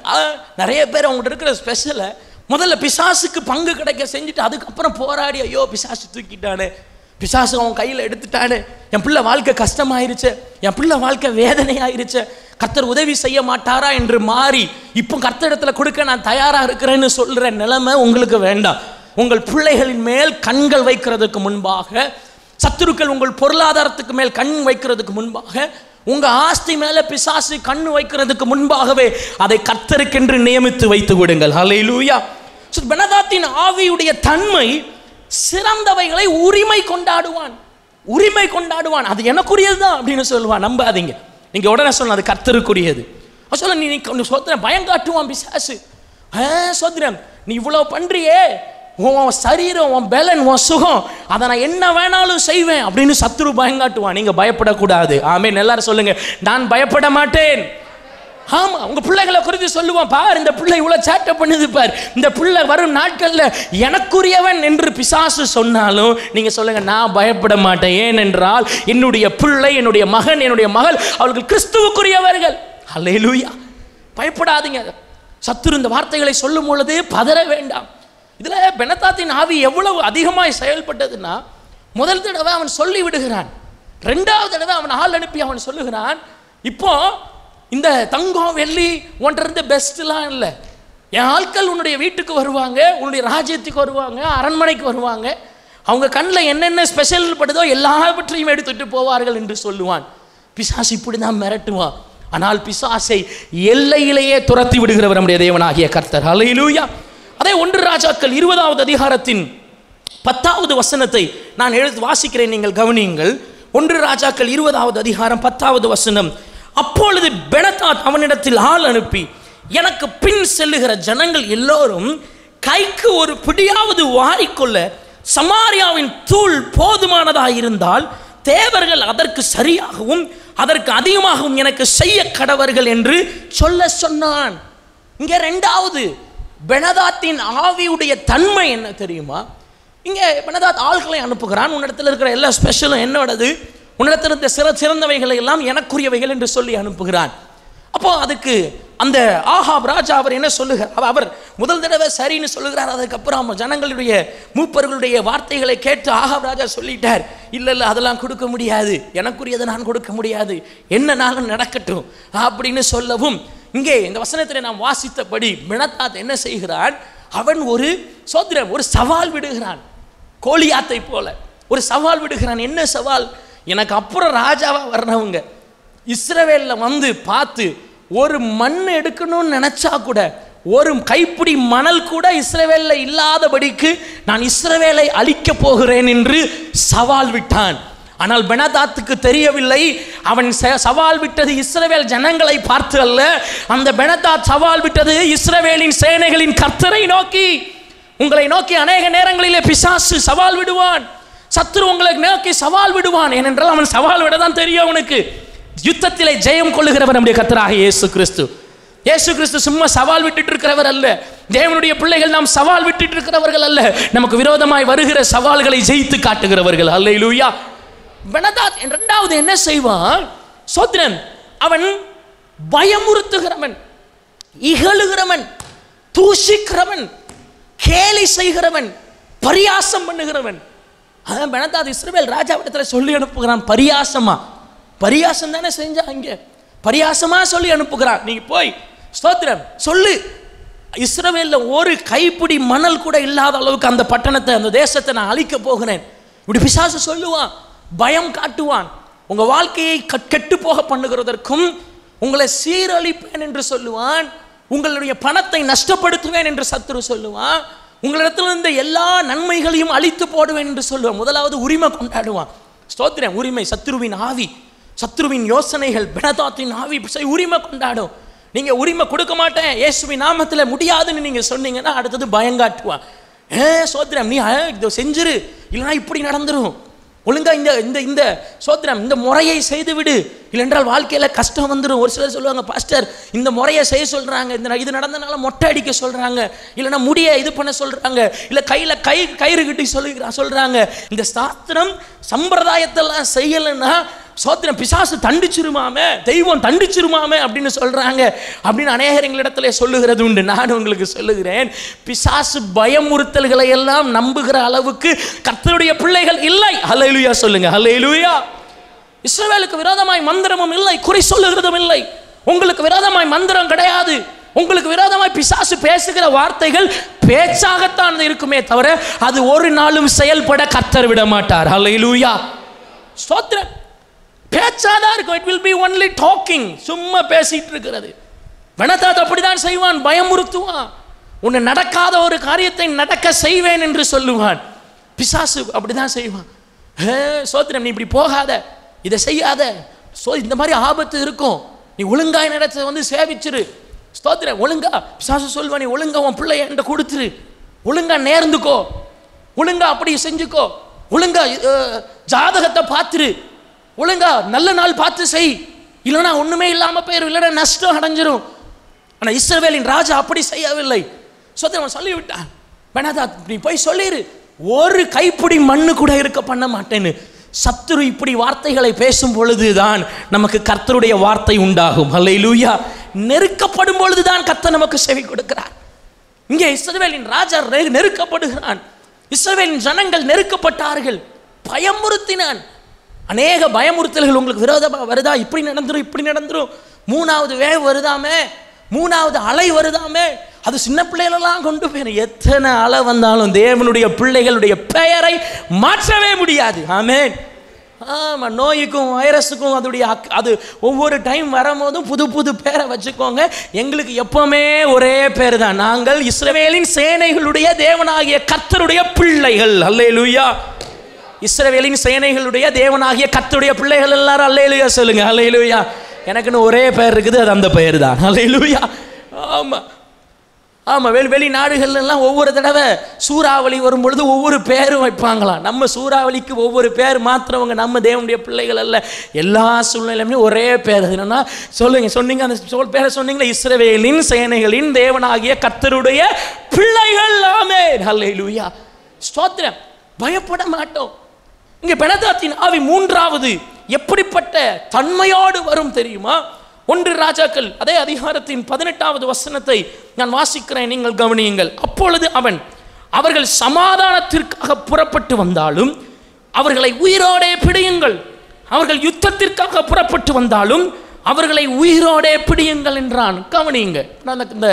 நிறைய பேர் அவங்கள்ட்ட இருக்கிற ஸ்பெஷலை முதல்ல பிசாசுக்கு பங்கு கிடைக்க செஞ்சுட்டு அதுக்கப்புறம் போராடி ஐயோ பிசாசு தூக்கிட்டானே பிசாசு அவன் கையில் எடுத்துட்டானே என் பிள்ளை வாழ்க்கை கஷ்டமாயிருச்சு என் பிள்ளை வாழ்க்கை வேதனையாயிருச்சு கர்த்தர் உதவி செய்ய மாட்டாரா என்று மாறி இப்போ இடத்துல கொடுக்க நான் தயாராக இருக்கிறேன்னு சொல்கிற நிலைமை உங்களுக்கு வேண்டாம் உங்கள் பிள்ளைகளின் மேல் கண்கள் வைக்கிறதுக்கு முன்பாக சத்துருக்கள் உங்கள் பொருளாதாரத்துக்கு மேல் கண் வைக்கிறதுக்கு முன்பாக உங்க ஆஸ்தி மேல பிசாசு கண் வைக்கிறதுக்கு முன்பாகவே அதை கத்தருக்கென்று நியமித்து வைத்து விடுங்கள் ஹலை லூயா பெனதாத்தின் ஆவியுடைய தன்மை சிறந்தவைகளை உரிமை கொண்டாடுவான் உரிமை கொண்டாடுவான் அது எனக்குரியது தான் அப்படின்னு சொல்லுவான் நம்பாதீங்க நீங்கள் உடனே சொல்லணும் அது கர்த்தருக்குரியது சொல்ல நீ நீ பயம் காட்டுவான் பிசாசு சோத்திரம் நீ இவ்வளோ பண்ணுறியே உன் சரீரம் உன் பேலன் உன் சுகம் அதை நான் என்ன வேணாலும் செய்வேன் அப்படின்னு சத்ரு பயங்காட்டுவான் நீங்கள் பயப்படக்கூடாது ஆமே எல்லாரும் சொல்லுங்கள் நான் பயப்பட மாட்டேன் ஆமா உங்க பிள்ளைகளை குறித்து சொல்லுவோம் பார் இந்த பிள்ளை இவ்வளவு சேட்டை பண்ணுது பார் இந்த பிள்ளை வரும் நாட்கள்ல எனக்குரியவன் என்று பிசாசு சொன்னாலும் நீங்க சொல்லுங்க நான் பயப்பட மாட்டேன் ஏனென்றால் என்னுடைய பிள்ளை என்னுடைய மகன் என்னுடைய மகள் அவர்கள் கிறிஸ்துவுக்குரியவர்கள் அலையிலூயா பயப்படாதீங்க சத்துரு இந்த வார்த்தைகளை சொல்லும் பொழுது பதற வேண்டாம் இதில் பெனத்தாத்தின் ஆவி எவ்வளவு அதிகமாக செயல்பட்டதுன்னா முதல் தடவை அவன் சொல்லி விடுகிறான் ரெண்டாவது தடவை அவன் ஆள் அனுப்பி அவன் சொல்லுகிறான் இப்போ இந்த தங்கம் வெள்ளி ஒன்றது இருந்து பெஸ்ட்லாம் இல்லை என் ஆட்கள் உன்னுடைய வீட்டுக்கு வருவாங்க உன்னுடைய ராஜ்யத்துக்கு வருவாங்க அரண்மனைக்கு வருவாங்க அவங்க கண்ணில் என்னென்ன ஸ்பெஷல் படுதோ எல்லாவற்றையும் எடுத்துட்டு போவார்கள் என்று சொல்லுவான் பிசாசு இப்படி தான் மிரட்டுவான் ஆனால் பிசாசை எல்லையிலேயே துரத்தி விடுகிறவர் நம்முடைய தேவனாகிய கர்த்தர் அலையிலூயா அதே ஒன்று ராஜாக்கள் இருபதாவது அதிகாரத்தின் பத்தாவது வசனத்தை நான் எழுத்து வாசிக்கிறேன் நீங்கள் கவனியுங்கள் ஒன்று ராஜாக்கள் இருபதாவது அதிகாரம் பத்தாவது வசனம் அப்பொழுது பெனதாத் அவனிடத்தில் ஆள் அனுப்பி எனக்கு பின் செல்லுகிற ஜனங்கள் எல்லோரும் கைக்கு ஒரு பிடியாவது வாரிக்கொள்ள சமாரியாவின் தூள் போதுமானதாக இருந்தால் தேவர்கள் அதற்கு சரியாகவும் அதற்கு அதிகமாகவும் எனக்கு செய்ய கடவர்கள் என்று சொல்ல சொன்னான் இங்கே ரெண்டாவது பெனதாத்தின் ஆவியுடைய தன்மை என்ன தெரியுமா இங்கே பெனதாத் ஆள்களை அனுப்புகிறான் உன்னிடத்தில் இருக்கிற எல்லா ஸ்பெஷலும் என்னோடது உன்னிடத்திருந்த சிற சிறந்தவைகளை எல்லாம் எனக்குரியவைகள் என்று சொல்லி அனுப்புகிறான் அப்போ அதுக்கு அந்த ஆஹாப் ராஜா அவர் என்ன சொல்லுகிறார் அவர் முதல் தடவை சரின்னு சொல்லுகிறார் அதுக்கப்புறம் ஜனங்களுடைய மூப்பர்களுடைய வார்த்தைகளை கேட்டு ஆஹாப் ராஜா சொல்லிட்டார் இல்லை இல்லை அதெல்லாம் கொடுக்க முடியாது எனக்குரியதை நான் கொடுக்க முடியாது என்ன நாளும் நடக்கட்டும் அப்படின்னு சொல்லவும் இங்கே இந்த வசனத்தில் நாம் வாசித்தபடி மினத்தாத் என்ன செய்கிறான் அவன் ஒரு சோதரன் ஒரு சவால் விடுகிறான் கோழியாத்தை போல ஒரு சவால் விடுகிறான் என்ன சவால் எனக்கு அப்புறம் ராஜாவாக வர்றவங்க இஸ்ரவேலில் வந்து பார்த்து ஒரு மண் எடுக்கணும்னு நினச்சா கூட ஒரு கைப்பிடி மணல் கூட இஸ்ரவேலில் இல்லாதபடிக்கு நான் இஸ்ரவேலை அழிக்கப் போகிறேன் என்று சவால் விட்டான் ஆனால் பெனதாத்துக்கு தெரியவில்லை அவன் சவால் விட்டது இஸ்ரவேல் ஜனங்களை பார்த்து அல்ல அந்த பெனதாத் சவால் விட்டது இஸ்ரவேலின் சேனைகளின் கர்த்தரை நோக்கி உங்களை நோக்கி அநேக நேரங்களிலே பிசாசு சவால் விடுவான் சத்துரு உங்களை நோக்கி சவால் விடுவான் ஏனென்றால் அவன் சவால் விட தான் தெரியும் அவனுக்கு யுத்தத்திலே ஜெயம் கொள்ளுகிறவர் நம்முடைய கத்தராக இயேசு கிறிஸ்து இயேசு கிறிஸ்து சும்மா சவால் விட்டுட்டு இருக்கிறவர் அல்ல தேவனுடைய பிள்ளைகள் நாம் சவால் விட்டுட்டு இருக்கிறவர்கள் அல்ல நமக்கு விரோதமாய் வருகிற சவால்களை ஜெயித்து காட்டுகிறவர்கள் அல்ல லூயா பெனதாத் இரண்டாவது என்ன செய்வான் சோத்ரன் அவன் பயமுறுத்துகிறவன் இகழுகிறவன் தூஷிக்கிறவன் கேலி செய்கிறவன் பரியாசம் பண்ணுகிறவன் அதான் அது இஸ்ரேல் ராஜாவிடத்தில் சொல்லி அனுப்புகிறான் பரியாசமா பரியாசம் தானே செஞ்சா இங்கே பரியாசமா சொல்லி அனுப்புகிறான் நீங்க போய் ஸ்தோத்திரம் சொல்லு இஸ்ரவேலில் ஒரு கைப்பிடி மணல் கூட இல்லாத அளவுக்கு அந்த பட்டணத்தை அந்த தேசத்தை நான் அழிக்க போகிறேன் இப்படி பிசாசு சொல்லுவான் பயம் காட்டுவான் உங்கள் வாழ்க்கையை கெட்டு போக பண்ணுகிறதற்கும் உங்களை சீரழிப்பேன் என்று சொல்லுவான் உங்களுடைய பணத்தை நஷ்டப்படுத்துவேன் என்று சத்துரு சொல்லுவான் உங்களிடத்தில் இருந்த எல்லா நன்மைகளையும் அழித்து போடுவேன் என்று சொல்லுவேன் முதலாவது உரிமை கொண்டாடுவான் ஸ்தோத்திரம் உரிமை சத்ருவின் ஆவி சத்ருவின் யோசனைகள் பிணதாத்தின் ஆவி உரிமை கொண்டாடும் நீங்கள் உரிமை கொடுக்க மாட்டேன் ஏசுவி நாமத்தில் முடியாதுன்னு நீங்கள் சொன்னீங்கன்னா அடுத்தது பயங்காட்டுவான் ஏ சோத்ரம் நீ இதை செஞ்சிரு இல்லைன்னா இப்படி நடந்துடும் ஒழுங்காக இந்த இந்த இந்த சோத்திரம் இந்த முறையை செய்து விடு இல்லைன்றால் வாழ்க்கையில் கஷ்டம் வந்துடும் ஒரு சிலர் சொல்லுவாங்க பாஸ்டர் இந்த முறையை செய்ய சொல்கிறாங்க இந்த இது நடந்தனால மொட்டை அடிக்க சொல்கிறாங்க இல்லைன்னா முடியை இது பண்ண சொல்கிறாங்க இல்லை கையில் கை கயிறு கட்டி சொல்லி சொல்கிறாங்க இந்த சாஸ்திரம் சம்பிரதாயத்தெல்லாம் செய்யலைன்னா சோத்திரம் பிசாசு தண்டிச்சிருமாமே தெய்வம் தண்டிச்சிருமாமே அப்படின்னு சொல்கிறாங்க அப்படின்னு அநேகர் எங்களிடத்துல சொல்லுகிறது உண்டு நான் உங்களுக்கு சொல்லுகிறேன் பிசாசு பயமுறுத்தல்களை எல்லாம் நம்புகிற அளவுக்கு கத்தருடைய பிள்ளைகள் இல்லை அலையிலுயா சொல்லுங்க அலையிலுயா இஸ்ரேலுக்கு விரோதமாய் மந்திரமும் இல்லை குறை சொல்லுகிறதும் இல்லை உங்களுக்கு விரோதமாய் மந்திரம் கிடையாது உங்களுக்கு விரோதமாய் பிசாசு பேசுகிற வார்த்தைகள் பேச்சாகத்தான் இருக்குமே தவிர அது ஒரு நாளும் செயல்பட கத்தர் விட மாட்டார் ஹலையிலூயா ஸ்தோத்திரம் பேச்சாதான் இருக்கும் it will be only talking சும்மா பேசிகிட்டு இருக்கிறது வெனதாத் அப்படிதான் செய்வான் பயமுறுத்துவான் உன்னை நடக்காத ஒரு காரியத்தை நடக்க செய்வேன் என்று சொல்லுவான் பிசாசு அப்படிதான் செய்வான் ஹே சோத்திரம் நீ இப்படி போகாத இதை செய்யாத சோ இந்த மாதிரி ஆபத்து இருக்கும் நீ ஒழுங்காய் நடத்த வந்து சேவிச்சிரு ஸ்தோத்திரம் ஒழுங்கா பிசாசு சொல்லுவா நீ ஒழுங்கா உன் பிள்ளை என்கிட்ட கொடுத்துரு ஒழுங்கா நேர்ந்துக்கோ ஒழுங்கா அப்படி செஞ்சுக்கோ ஒழுங்கா ஜாதகத்தை பார்த்துரு ஒழுங்கா நல்ல நாள் பார்த்து செய் இல்லைனா ஒன்றுமே இல்லாமல் போயிடும் இல்லைன்னா நஷ்டம் அடைஞ்சிரும் ஆனால் இஸ்ரவேலின் ராஜா அப்படி செய்யவில்லை சொத்து அவன் சொல்லிவிட்டான் வேணாதா நீ போய் சொல்லிடு ஒரு கைப்பிடி மண்ணு கூட இருக்க பண்ண மாட்டேன்னு சத்துரு இப்படி வார்த்தைகளை பேசும் பொழுதுதான் நமக்கு கர்த்தருடைய வார்த்தை உண்டாகும் அல்ல இலூயா நெருக்கப்படும் பொழுதுதான் கர்த்தர் நமக்கு செவி கொடுக்கிறார் இங்கே இஸ்ரவேலின் ராஜா நெருக்கப்படுகிறான் இஸ்ரவேலின் ஜனங்கள் நெருக்கப்பட்டார்கள் பயமுறுத்தினான் அநேக பயமுறுத்தல்கள் உங்களுக்கு விரோதமாக வருதா இப்படி நடந்துடும் இப்படி நடந்துடும் மூணாவது வேவ் வருதாமே மூணாவது அலை வருதாமே அது சின்ன பிள்ளைகளெல்லாம் கொண்டு போயிடும் எத்தனை அலை வந்தாலும் தேவனுடைய பிள்ளைகளுடைய பெயரை மாற்றவே முடியாது ஆமே ஆமாம் நோய்க்கும் வைரஸுக்கும் அதோடைய அக் அது ஒவ்வொரு டைம் வரும்போதும் புது புது பேரை வச்சுக்கோங்க எங்களுக்கு எப்போவுமே ஒரே பேர் தான் நாங்கள் இஸ்ரவேலின் சேனைகளுடைய தேவனாகிய கத்தருடைய பிள்ளைகள் லூயா இஸ்ரவேலின் சேனைகளுடைய தேவனாகிய கத்துடைய பிள்ளைகள் எல்லாரும் அல்லையிலுயா சொல்லுங்க அல்லையிலுயா எனக்குன்னு ஒரே பெயர் இருக்குது அது அந்த பெயர் தான் அல்லையிலுயா ஆமாம் ஆமாம் வெளி வெளிநாடுகள்லாம் ஒவ்வொரு தடவை சூறாவளி வரும் பொழுது ஒவ்வொரு பேரும் வைப்பாங்களாம் நம்ம சூறாவளிக்கு ஒவ்வொரு பேர் மாத்திரவங்க நம்ம தேவனுடைய பிள்ளைகள் அல்ல எல்லா சூழ்நிலையுமே ஒரே பேர் என்னன்னா சொல்லுங்க சொன்னீங்க அந்த சொல் பேரை சொன்னீங்களா இஸ்ரவேலின் சேனைகளின் தேவனாகிய கத்தருடைய பிள்ளைகள் ஆமே அல்ல லூயா ஸ்தோத்திரம் பயப்பட மாட்டோம் இங்கே பெனதாத்தின் ஆவி மூன்றாவது எப்படிப்பட்ட தன்மையோடு வரும் தெரியுமா ஒன்று ராஜாக்கள் அதே அதிகாரத்தின் பதினெட்டாவது வசனத்தை நான் வாசிக்கிறேன் நீங்கள் கவனியுங்கள் அப்பொழுது அவன் அவர்கள் சமாதானத்திற்காக புறப்பட்டு வந்தாலும் அவர்களை உயிரோடே பிடியுங்கள் அவர்கள் யுத்தத்திற்காக புறப்பட்டு வந்தாலும் அவர்களை உயிரோடே பிடியுங்கள் என்றான் கவனியுங்க நான் இந்த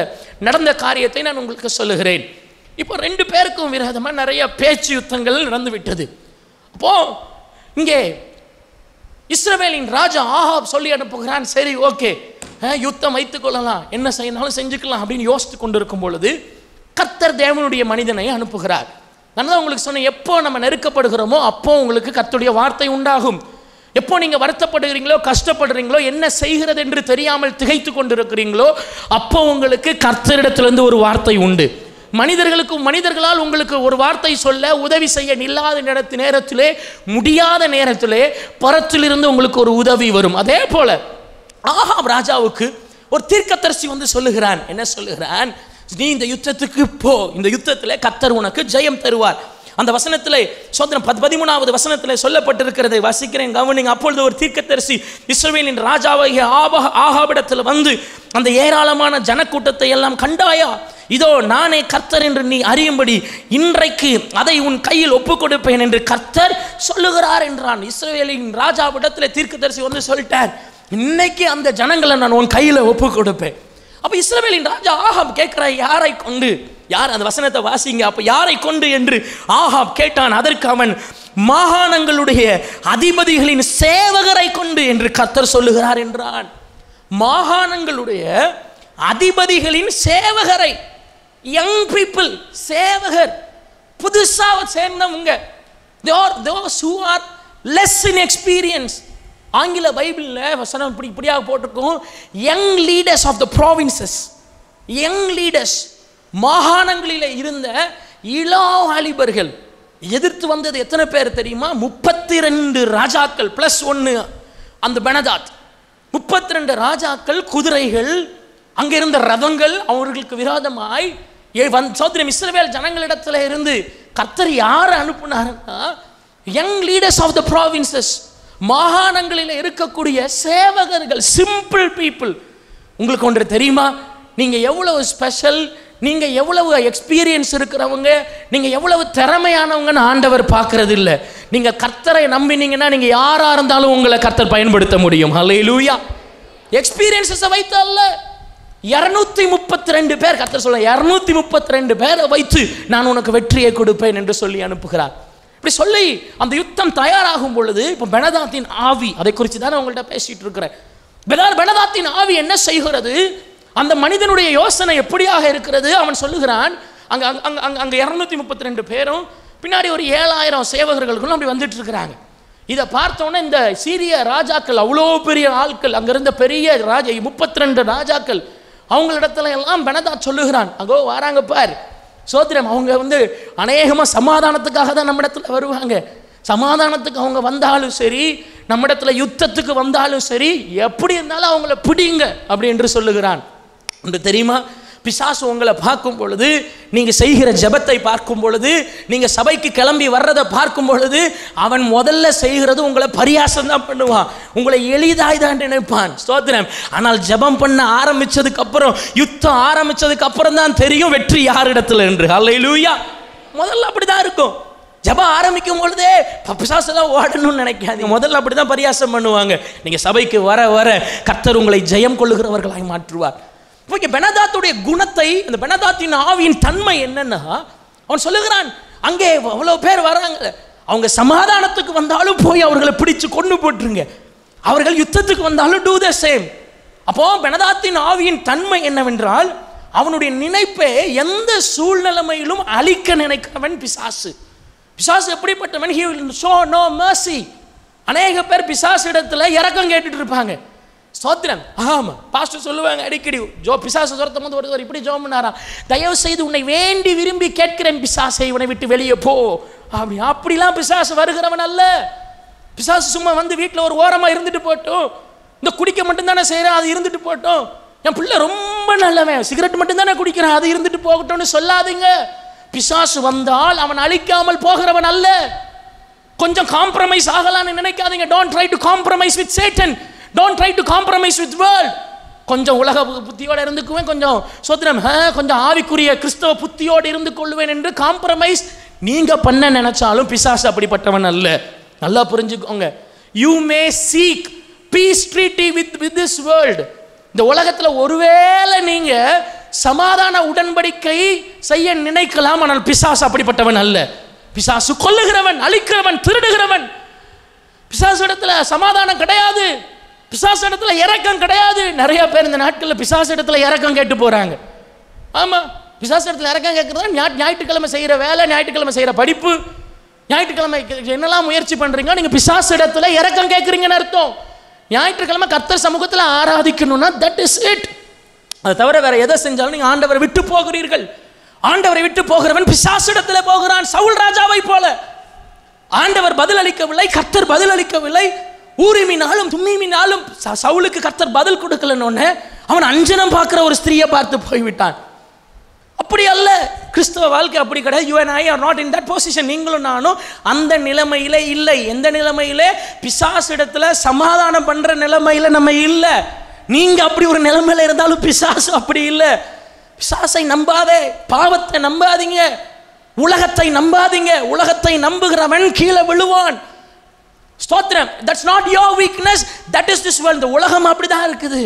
நடந்த காரியத்தை நான் உங்களுக்கு சொல்லுகிறேன் இப்போ ரெண்டு பேருக்கும் விரோதமாக நிறைய பேச்சு யுத்தங்கள் நடந்து விட்டது போ இங்கே இஸ்ரவேலின் ராஜா ஆஹாப் சொல்லி அனுப்புகிறான் சரி ஓகே யுத்தம் வைத்துக் கொள்ளலாம் என்ன செய்யணாலும் செஞ்சுக்கலாம் அப்படின்னு யோசித்து கொண்டிருக்கும் பொழுது கர்த்தர் தேவனுடைய மனிதனை அனுப்புகிறார் நான் தான் உங்களுக்கு சொன்னேன் எப்போ நம்ம நெருக்கப்படுகிறோமோ அப்போ உங்களுக்கு கர்த்தருடைய வார்த்தை உண்டாகும் எப்போ நீங்கள் வருத்தப்படுகிறீங்களோ கஷ்டப்படுறீங்களோ என்ன செய்கிறது என்று தெரியாமல் திகைத்து கொண்டிருக்கிறீங்களோ அப்போ உங்களுக்கு கர்த்தரிடத்துலேருந்து ஒரு வார்த்தை உண்டு மனிதர்களுக்கும் மனிதர்களால் உங்களுக்கு ஒரு வார்த்தை சொல்ல உதவி செய்ய நில்லாத நேரத்து நேரத்திலே முடியாத நேரத்திலே பரத்திலிருந்து உங்களுக்கு ஒரு உதவி வரும் அதே போல ஆஹாம் ராஜாவுக்கு ஒரு தீர்க்கத்தரசி வந்து சொல்லுகிறான் என்ன சொல்லுகிறான் நீ இந்த யுத்தத்துக்கு போ இந்த யுத்தத்தில் கத்தர் உனக்கு ஜெயம் தருவார் அந்த வசனத்தில் சோதனம் பத் பதிமூணாவது வசனத்தில் சொல்லப்பட்டிருக்கிறதை வசிக்கிறேன் கவனிங்க அப்பொழுது ஒரு தீர்க்கத்தரிசி இஸ்ரேலின் ராஜாவாகிய ஆபா ஆகாவிடத்தில் வந்து அந்த ஏராளமான ஜனக்கூட்டத்தை எல்லாம் கண்டாயா இதோ நானே கர்த்தர் என்று நீ அறியும்படி இன்றைக்கு அதை உன் கையில் ஒப்பு கொடுப்பேன் என்று கர்த்தர் சொல்லுகிறார் என்றான் இஸ்ரேலின் ராஜாவிடத்தில் தீர்க்கதரிசி வந்து சொல்லிட்டார் இன்னைக்கு அந்த ஜனங்களை நான் உன் கையில் ஒப்பு கொடுப்பேன் அப்போ இஸ்ரவேலின் ராஜா ஆஹாப் கேட்குற யாரை கொண்டு யார் அந்த வசனத்தை வாசிங்க அப்போ யாரை கொண்டு என்று ஆஹாப் கேட்டான் அதற்கு அவன் மாகாணங்களுடைய அதிபதிகளின் சேவகரை கொண்டு என்று கத்தர் சொல்லுகிறார் என்றான் மாகாணங்களுடைய அதிபதிகளின் சேவகரை யங் பீப்புள் சேவகர் புதுசாக சேர்ந்தவங்க those those who are less in experience ஆங்கில பைபிளில் வசனம் இப்படி இப்படியாக போட்டிருக்கோம் young leaders of the provinces young leaders மாகாணங்களில் இருந்த வாலிபர்கள் எதிர்த்து வந்தது எத்தனை பேர் தெரியுமா முப்பத்தி ரெண்டு ராஜாக்கள் ப்ளஸ் ஒன்று அந்த பெனதாத் முப்பத்தி ரெண்டு ராஜாக்கள் குதிரைகள் அங்கே இருந்த ரதங்கள் அவர்களுக்கு விரோதமாய் வந் சௌத்ரம் ஜனங்களிடத்தில் இருந்து கத்தர் யார் அனுப்புனாருன்னா young leaders of the provinces மாகாணங்களில் இருக்கக்கூடிய சேவகர்கள் சிம்பிள் பீப்புள் உங்களுக்கு ஒன்று தெரியுமா நீங்கள் எவ்வளவு ஸ்பெஷல் நீங்கள் எவ்வளவு எக்ஸ்பீரியன்ஸ் இருக்கிறவங்க நீங்கள் எவ்வளவு திறமையானவங்கன்னு ஆண்டவர் பார்க்கறது இல்லை நீங்கள் கர்த்தரை நம்பினீங்கன்னா நீங்கள் யாராக இருந்தாலும் உங்களை கர்த்தர் பயன்படுத்த முடியும் ஹலே லூயா எக்ஸ்பீரியன்ஸை வைத்து அல்ல இரநூத்தி முப்பத்தி ரெண்டு பேர் கர்த்தர் சொல்ல இரநூத்தி முப்பத்தி ரெண்டு பேரை வைத்து நான் உனக்கு வெற்றியை கொடுப்பேன் என்று சொல்லி அனுப்புகிறார் இப்படி சொல்லி அந்த யுத்தம் தயாராகும் பொழுது இப்போ பெனதாத்தின் ஆவி அதை குறித்து தான் உங்கள்கிட்ட பேசிகிட்டு இருக்கிறேன் பெனதாத்தின் ஆவி என்ன செய்கிறது அந்த மனிதனுடைய யோசனை எப்படியாக இருக்கிறது அவன் சொல்லுகிறான் அங்கே அங்கே அங்கே அங்கே அங்கே இரநூத்தி முப்பத்தி ரெண்டு பேரும் பின்னாடி ஒரு ஏழாயிரம் சேவகர்களுக்கும் அப்படி வந்துட்டு இருக்கிறாங்க இதை பார்த்தோன்னே இந்த சீரிய ராஜாக்கள் அவ்வளோ பெரிய ஆட்கள் அங்கே இருந்த பெரிய ராஜா முப்பத்தி ரெண்டு ராஜாக்கள் அவங்களிடத்துல எல்லாம் பெனதா சொல்லுகிறான் அங்கோ வராங்க பார் சோத்திரம் அவங்க வந்து அநேகமாக சமாதானத்துக்காக தான் நம்ம இடத்துல வருவாங்க சமாதானத்துக்கு அவங்க வந்தாலும் சரி நம்ம இடத்துல யுத்தத்துக்கு வந்தாலும் சரி எப்படி இருந்தாலும் அவங்கள பிடிங்க அப்படி என்று சொல்லுகிறான் ஒன்று தெரியுமா பிசாசு உங்களை பார்க்கும் பொழுது நீங்கள் செய்கிற ஜபத்தை பார்க்கும் பொழுது நீங்கள் சபைக்கு கிளம்பி வர்றதை பார்க்கும் பொழுது அவன் முதல்ல செய்கிறது உங்களை பரியாசம் தான் பண்ணுவான் உங்களை எளிதாய் தான் நினைப்பான் ஸ்தோத்திரம் ஆனால் ஜபம் பண்ண ஆரம்பித்ததுக்கப்புறம் யுத்தம் அப்புறம் தான் தெரியும் வெற்றி யாரிடத்துல என்று அல்ல லூயா முதல்ல அப்படி தான் இருக்கும் ஜப ஆரம்பிக்கும் பொழுதே பிசாசெல்லாம் ஓடணும்னு நினைக்காதீங்க முதல்ல அப்படி தான் பரியாசம் பண்ணுவாங்க நீங்கள் சபைக்கு வர வர கத்தர் உங்களை ஜெயம் கொள்ளுகிறவர்களாக மாற்றுவார் இப்போ இங்கே பெனதாத்துடைய குணத்தை இந்த பெனதாத்தின் ஆவியின் தன்மை என்னென்னா அவன் சொல்லுகிறான் அங்கே அவ்வளோ பேர் வராங்க அவங்க சமாதானத்துக்கு வந்தாலும் போய் அவர்களை பிடிச்சு கொண்டு போட்டுருங்க அவர்கள் யுத்தத்துக்கு வந்தாலும் டூ த சேம் அப்போ பெனதாத்தின் ஆவியின் தன்மை என்னவென்றால் அவனுடைய நினைப்பை எந்த சூழ்நிலைமையிலும் அழிக்க நினைக்கிறவன் பிசாசு பிசாசு எப்படிப்பட்டவன் he will show no mercy அநேக பேர் பிசாசு இடத்துல இறக்கம் கேட்டுட்டு இருப்பாங்க ஸ்தோத்திரம் ஆமாம் பாஸ்டர் சொல்லுவாங்க அடிக்கடி ஜோ பிசாசு துரத்தும் போது ஒருத்தர் இப்படி ஜோம் பண்ணாரா தயவு செய்து உன்னை வேண்டி விரும்பி கேட்கிறேன் பிசாசை உன்னை விட்டு வெளியே போ அப்படி அப்படிலாம் பிசாசு வருகிறவன் அல்ல பிசாசு சும்மா வந்து வீட்டில் ஒரு ஓரமாக இருந்துட்டு போட்டோம் இந்த குடிக்க மட்டும்தானே செய்கிறேன் அது இருந்துட்டு போட்டோம் என் பிள்ளை ரொம்ப நல்லவன் சிகரெட் மட்டும்தானே குடிக்கிறான் அது இருந்துட்டு போகட்டும்னு சொல்லாதீங்க பிசாசு வந்தால் அவன் அழிக்காமல் போகிறவன் அல்ல கொஞ்சம் காம்ப்ரமைஸ் ஆகலான்னு நினைக்காதீங்க don't try to compromise with Satan don't try to compromise with world கொஞ்சம் உலக புத்தியோடு இருந்துக்குவேன் கொஞ்சம் சோத்திரம் கொஞ்சம் ஆவிக்குரிய கிறிஸ்தவ புத்தியோடு இருந்து கொள்வேன் என்று காம்ப்ரமைஸ் நீங்கள் பண்ண நினச்சாலும் பிசாசு அப்படிப்பட்டவன் அல்ல நல்லா புரிஞ்சுக்கோங்க you may seek peace treaty with with this world இந்த உலகத்தில் ஒருவேளை நீங்கள் சமாதான உடன்படிக்கை செய்ய நினைக்கலாம் ஆனால் பிசாசு அப்படிப்பட்டவன் அல்ல பிசாசு கொல்லுகிறவன் அழிக்கிறவன் திருடுகிறவன் பிசாசு இடத்துல சமாதானம் கிடையாது பிசாசு இடத்துல இறக்கம் கிடையாது நிறைய பேர் இந்த நாட்களில் பிசாசு இடத்துல இறக்கம் கேட்டு போகிறாங்க ஆமாம் பிசாசு இடத்துல இறக்கம் கேட்குறது ஞாயிற்றுக்கிழமை செய்கிற வேலை ஞாயிற்றுக்கிழமை செய்கிற படிப்பு ஞாயிற்றுக்கிழமை என்னெல்லாம் முயற்சி பண்ணுறீங்க நீங்கள் பிசாசு இடத்துல இறக்கம் கேட்குறீங்கன்னு அர்த்தம் ஞாயிற்றுக்கிழமை கர்த்தர் சமூகத்தில் ஆராதிக்கணும்னா தட் இஸ் இட் அதை தவிர வேற எதை செஞ்சாலும் நீங்கள் ஆண்டவரை விட்டு போகிறீர்கள் ஆண்டவரை விட்டு போகிறவன் பிசாசு இடத்துல போகிறான் சவுல் ராஜாவை போல ஆண்டவர் பதில் கத்தர் கர்த்தர் அளிக்கவில்லை ஊரிமினாலும் தும்மிமினாலும் சவுலுக்கு கர்த்தர் பதில் கொடுக்கலன்னு அவன் அஞ்சனம் பார்க்குற ஒரு ஸ்திரியை பார்த்து போய்விட்டான் அப்படி அல்ல கிறிஸ்துவ வாழ்க்கை அப்படி கிடையாது you and I are not in that position நீங்களும் நானும் அந்த நிலைமையில இல்லை எந்த நிலைமையில பிசாஸ் இடத்துல சமாதானம் பண்ணுற நிலைமையில நம்ம இல்லை நீங்கள் அப்படி ஒரு நிலைமையில இருந்தாலும் பிசாசு அப்படி இல்லை பிசாசை நம்பாதே பாவத்தை நம்பாதீங்க உலகத்தை நம்பாதீங்க உலகத்தை நம்புகிறவன் கீழே விழுவான் ஸ்தோத்திரம் that's not your weakness that is this world உலகம் அப்படி தான் இருக்குது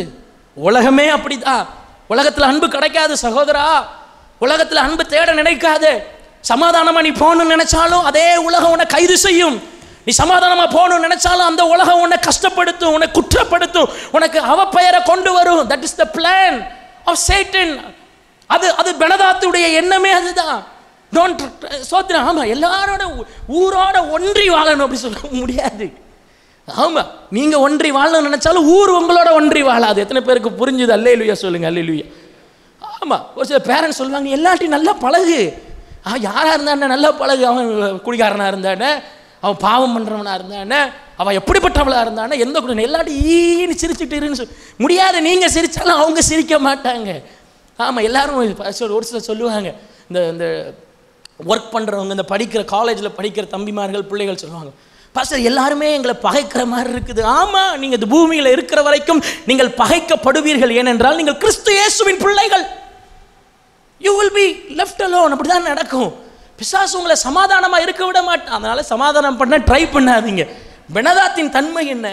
உலகமே அப்படி தான் உலகத்தில் அன்பு கிடைக்காது சகோதரா உலகத்தில் அன்பு தேட நினைக்காது சமாதானமாக நீ போகணும்னு நினச்சாலும் அதே உலகம் உன்னை கைது செய்யும் நீ சமாதானமாக போகணும்னு நினச்சாலும் அந்த உலகம் உன்னை கஷ்டப்படுத்தும் உன்னை குற்றப்படுத்தும் உனக்கு அவப்பெயரை கொண்டு வரும் that is the plan of Satan அது அது பெனதாத்துடைய எண்ணமே அதுதான் டோன்ட் சோத்திரம் ஆமாம் எல்லாரோட ஊரோட ஒன்றி வாழணும் அப்படி சொல்ல முடியாது ஆமாம் நீங்கள் ஒன்றி வாழணும்னு நினச்சாலும் ஊர் உங்களோட ஒன்றி வாழாது எத்தனை பேருக்கு புரிஞ்சுது அல்ல லுயா சொல்லுங்கள் அல்ல லுயா ஆமாம் ஒரு சில பேரண்ட்ஸ் சொல்லுவாங்க எல்லாத்தையும் நல்லா பழகு அவன் யாராக இருந்தான் நல்லா பழகு அவன் குடிகாரனாக இருந்தானே அவன் பாவம் பண்ணுறவனாக இருந்தானே அவன் எப்படிப்பட்டவளாக இருந்தானே எந்த குடி எல்லாட்டையும் ஈன்னு சிரிச்சுட்டு இருன்னு சொல்லி முடியாது நீங்கள் சிரித்தாலும் அவங்க சிரிக்க மாட்டாங்க ஆமாம் எல்லாரும் ஒரு சிலர் சொல்லுவாங்க இந்த இந்த ஒர்க் பண்ணுறவங்க இந்த படிக்கிற காலேஜில் படிக்கிற தம்பிமார்கள் பிள்ளைகள் சொல்லுவாங்க பாஸ்டர் எல்லாருமே எங்களை பகைக்கிற மாதிரி இருக்குது ஆமாம் நீங்கள் இந்த பூமியில் இருக்கிற வரைக்கும் நீங்கள் பகைக்கப்படுவீர்கள் ஏனென்றால் நீங்கள் கிறிஸ்து இயேசுவின் பிள்ளைகள் you will be left alone அப்படிதான் நடக்கும் பிசாசு உங்களை சமாதானமாக இருக்க விட மாட்டேன் அதனால் சமாதானம் பண்ண ட்ரை பண்ணாதீங்க வினதாத்தின் தன்மை என்ன